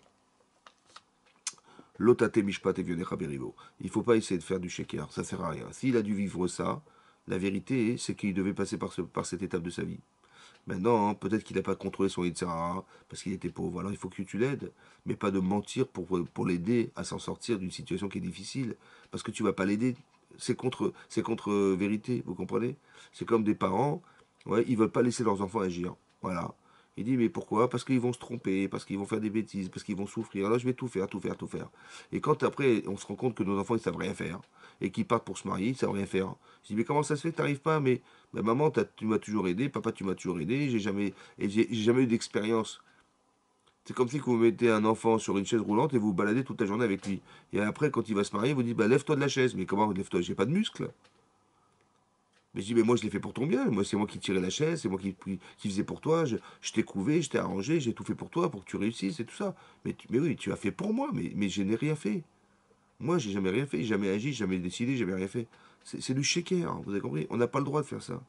il ne faut pas essayer de faire du chéquer, ça sert à rien. S'il a dû vivre ça, la vérité, c'est qu'il devait passer par, cette étape de sa vie. Maintenant, hein, peut-être qu'il n'a pas contrôlé son Yitzhara parce qu'il était pauvre. Alors il faut que tu l'aides, mais pas de mentir pour, l'aider à s'en sortir d'une situation qui est difficile. Parce que tu vas pas l'aider. C'est contre, contre vérité, vous comprenez C'est comme des parents, ouais, ils veulent pas laisser leurs enfants agir. Voilà. Il dit, mais pourquoi Parce qu'ils vont se tromper, parce qu'ils vont faire des bêtises, parce qu'ils vont souffrir. Là, je vais tout faire, tout faire, tout faire. Et quand après, on se rend compte que nos enfants, ils ne savent rien faire, et qu'ils partent pour se marier, ils ne savent rien faire. Je dis, mais comment ça se fait, tu n'arrives pas Mais bah, maman, tu m'as toujours aidé, papa, tu m'as toujours aidé, j'ai jamais, jamais eu d'expérience. C'est comme si vous mettez un enfant sur une chaise roulante et vous baladez toute la journée avec lui. Et après, quand il va se marier, vous dites, bah, lève-toi de la chaise. Mais comment lève-toi J'ai pas de muscles. Mais je dis, mais moi, je l'ai fait pour ton bien. Moi, c'est moi qui tirais la chaise, c'est moi qui, qui, faisais pour toi. Je, t'ai couvé, je t'ai arrangé, j'ai tout fait pour toi, pour que tu réussisses et tout ça. Mais, mais oui, tu as fait pour moi, mais, mais je n'ai rien fait. Moi, j'ai jamais rien fait, jamais agi, jamais décidé, jamais rien fait. C'est du shaker, hein, vous avez compris On n'a pas le droit de faire ça.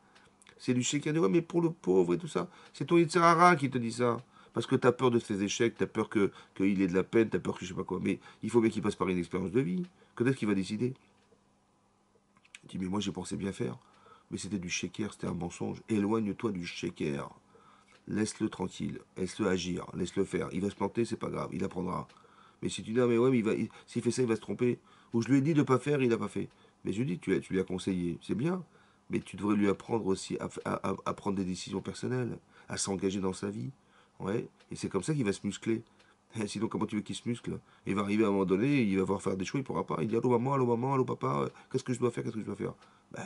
C'est du shaker mais pour le pauvre et tout ça. C'est ton Yitzhara qui te dit ça. Parce que tu as peur de ses échecs, tu as peur qu'il ait de la peine, tu as peur que je sais pas quoi. Mais il faut bien qu'il passe par une expérience de vie. peut ce qu'il va décider. Il dit, mais moi, j'ai pensé bien faire mais c'était du shaker, c'était un mensonge. Éloigne-toi du shaker. Laisse-le tranquille, laisse-le agir, laisse-le faire. Il va se planter, c'est pas grave, il apprendra. Mais si tu dis, ah, mais ouais, il s'il fait ça, il va se tromper. Ou je lui ai dit de ne pas faire, il n'a pas fait. Mais je lui dis, tu, tu lui as conseillé, c'est bien. Mais tu devrais lui apprendre aussi à, prendre des décisions personnelles, à s'engager dans sa vie. Ouais. Et c'est comme ça qu'il va se muscler. Eh, sinon, comment tu veux qu'il se muscle Il va arriver à un moment donné, il va voir faire des choix, il pourra pas. Il dit Allô maman, allô maman, allô papa, euh, qu'est-ce que je dois faire, qu'est-ce que je dois faire bah,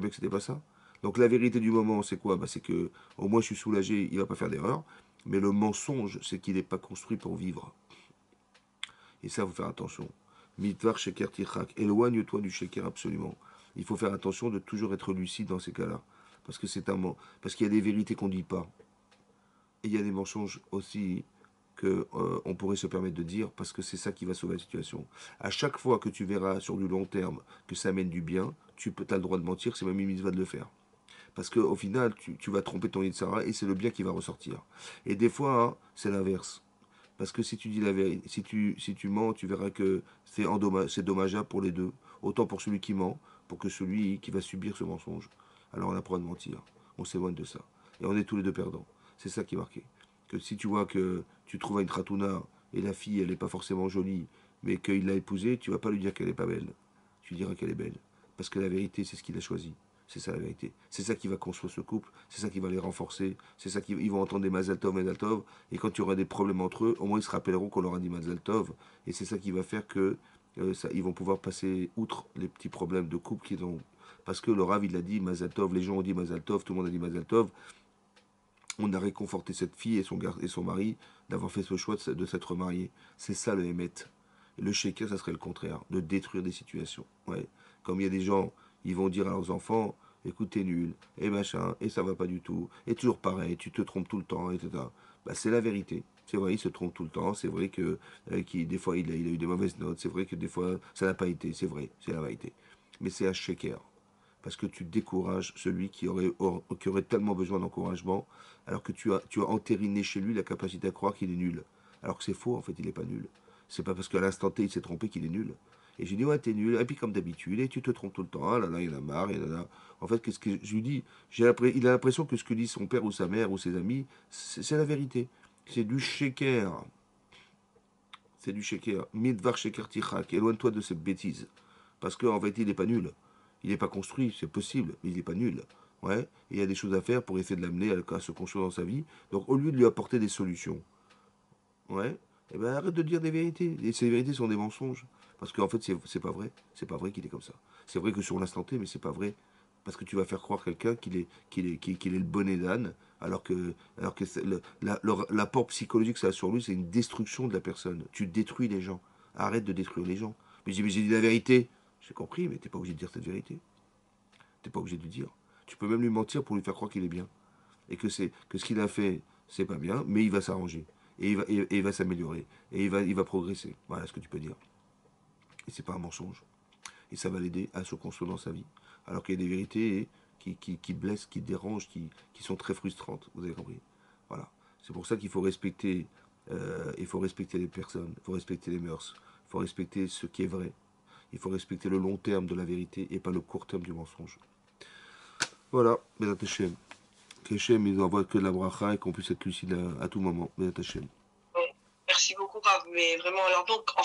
que c'était pas ça Donc la vérité du moment, c'est quoi bah, C'est que au moins je suis soulagé, il va pas faire d'erreur. Mais le mensonge, c'est qu'il n'est pas construit pour vivre. Et ça, il faut faire attention. Mitvar Sheker Tichak, éloigne-toi du Sheker absolument. Il faut faire attention de toujours être lucide dans ces cas-là. Parce que c'est un parce qu'il y a des vérités qu'on ne dit pas. Et il y a des mensonges aussi que euh, on pourrait se permettre de dire parce que c'est ça qui va sauver la situation. À chaque fois que tu verras sur du long terme que ça mène du bien, tu peux, as le droit de mentir, c'est même une va de le faire. Parce qu'au final, tu, vas tromper ton Yitzhara et c'est le bien qui va ressortir. Et des fois, hein, c'est l'inverse. Parce que si tu dis la vérité, si tu, si tu mens, tu verras que c'est dommageable pour les deux. Autant pour celui qui ment, pour que celui qui va subir ce mensonge. Alors on droit de mentir. On s'éloigne de ça. Et on est tous les deux perdants. C'est ça qui est marqué que si tu vois que tu trouves une tratouna et la fille, elle n'est pas forcément jolie, mais qu'il l'a épousée, tu vas pas lui dire qu'elle n'est pas belle. Tu lui diras qu'elle est belle. Parce que la vérité, c'est ce qu'il a choisi. C'est ça la vérité. C'est ça qui va construire ce couple, c'est ça qui va les renforcer, c'est ça qui ils vont entendre des Mazatov. et quand il y aura des problèmes entre eux, au moins ils se rappelleront qu'on leur a dit Mazaltov. et c'est ça qui va faire que euh, ils vont pouvoir passer outre les petits problèmes de couple qu'ils ont. Parce que le Rav, il a dit Mazaltov. les gens ont dit Mazaltov, tout le monde a dit Mazaltov on a réconforté cette fille et son, et son mari d'avoir fait ce choix de s'être marié. C'est ça le Hémet. Le shaker, ça serait le contraire, de détruire des situations. Comme il y a des gens, ils vont dire à leurs enfants, écoute, t'es nul, et machin, et ça va pas du tout, et toujours pareil, tu te trompes tout le temps, etc. Bah, c'est la vérité. C'est vrai, il se trompe tout le temps, c'est vrai que euh, des fois il a, a eu des mauvaises notes, c'est vrai que des fois ça n'a pas été, c'est vrai, c'est la vérité. Mais c'est un shaker, parce que tu décourages celui qui aurait, tellement besoin d'encouragement, alors que tu as, tu as entériné chez lui la capacité à croire qu'il est nul. Alors que c'est faux, en fait, il n'est pas nul. C'est pas parce qu'à l'instant T, il s'est trompé qu'il est nul. Et je lui dis, ouais, t'es nul. Et puis, comme d'habitude, et tu te trompes tout le temps. Ah là là, il en a marre. Il en a... En fait, qu'est-ce que je lui dis J'ai Il a l'impression que ce que dit son père ou sa mère ou ses amis, c'est la vérité. C'est du shaker. C'est du shaker. Midvar shaker tichak. Éloigne-toi de cette bêtise. Parce qu'en en fait, il n'est pas nul. Il n'est pas construit, c'est possible, mais il n'est pas nul. Ouais, il y a des choses à faire pour essayer de l'amener à, se construire dans sa vie. Donc au lieu de lui apporter des solutions, ouais, et eh ben, arrête de dire des vérités. Et ces vérités sont des mensonges. Parce qu'en fait, c'est pas vrai. C'est pas vrai qu'il est comme ça. C'est vrai que sur l'instant T, mais c'est pas vrai. Parce que tu vas faire croire quelqu'un qu'il est, est, le bonnet d'âne, alors que, alors que l'apport psychologique que ça a sur lui, c'est une destruction de la personne. Tu détruis les gens. Arrête de détruire les gens. Mais j'ai dit la vérité. J'ai compris, mais tu n'es pas obligé de dire cette vérité. Tu T'es pas obligé de lui dire. Tu peux même lui mentir pour lui faire croire qu'il est bien. Et que, que ce qu'il a fait, c'est pas bien, mais il va s'arranger. Et il va, s'améliorer. Et il va, il va progresser. Voilà ce que tu peux dire. Et c'est pas un mensonge. Et ça va l'aider à se construire dans sa vie. Alors qu'il y a des vérités qui, blessent, qui dérangent, qui, sont très frustrantes. Vous avez compris Voilà. C'est pour ça qu'il faut respecter, euh, il faut respecter les personnes, il faut respecter les mœurs, il faut respecter ce qui est vrai. Il faut respecter le long terme de la vérité et pas le court terme du mensonge. Voilà, Bézat Hachem. ils nous que de la bracha et qu'on puisse être lucide à, tout moment. Bézat merci beaucoup, mais vraiment, alors donc, en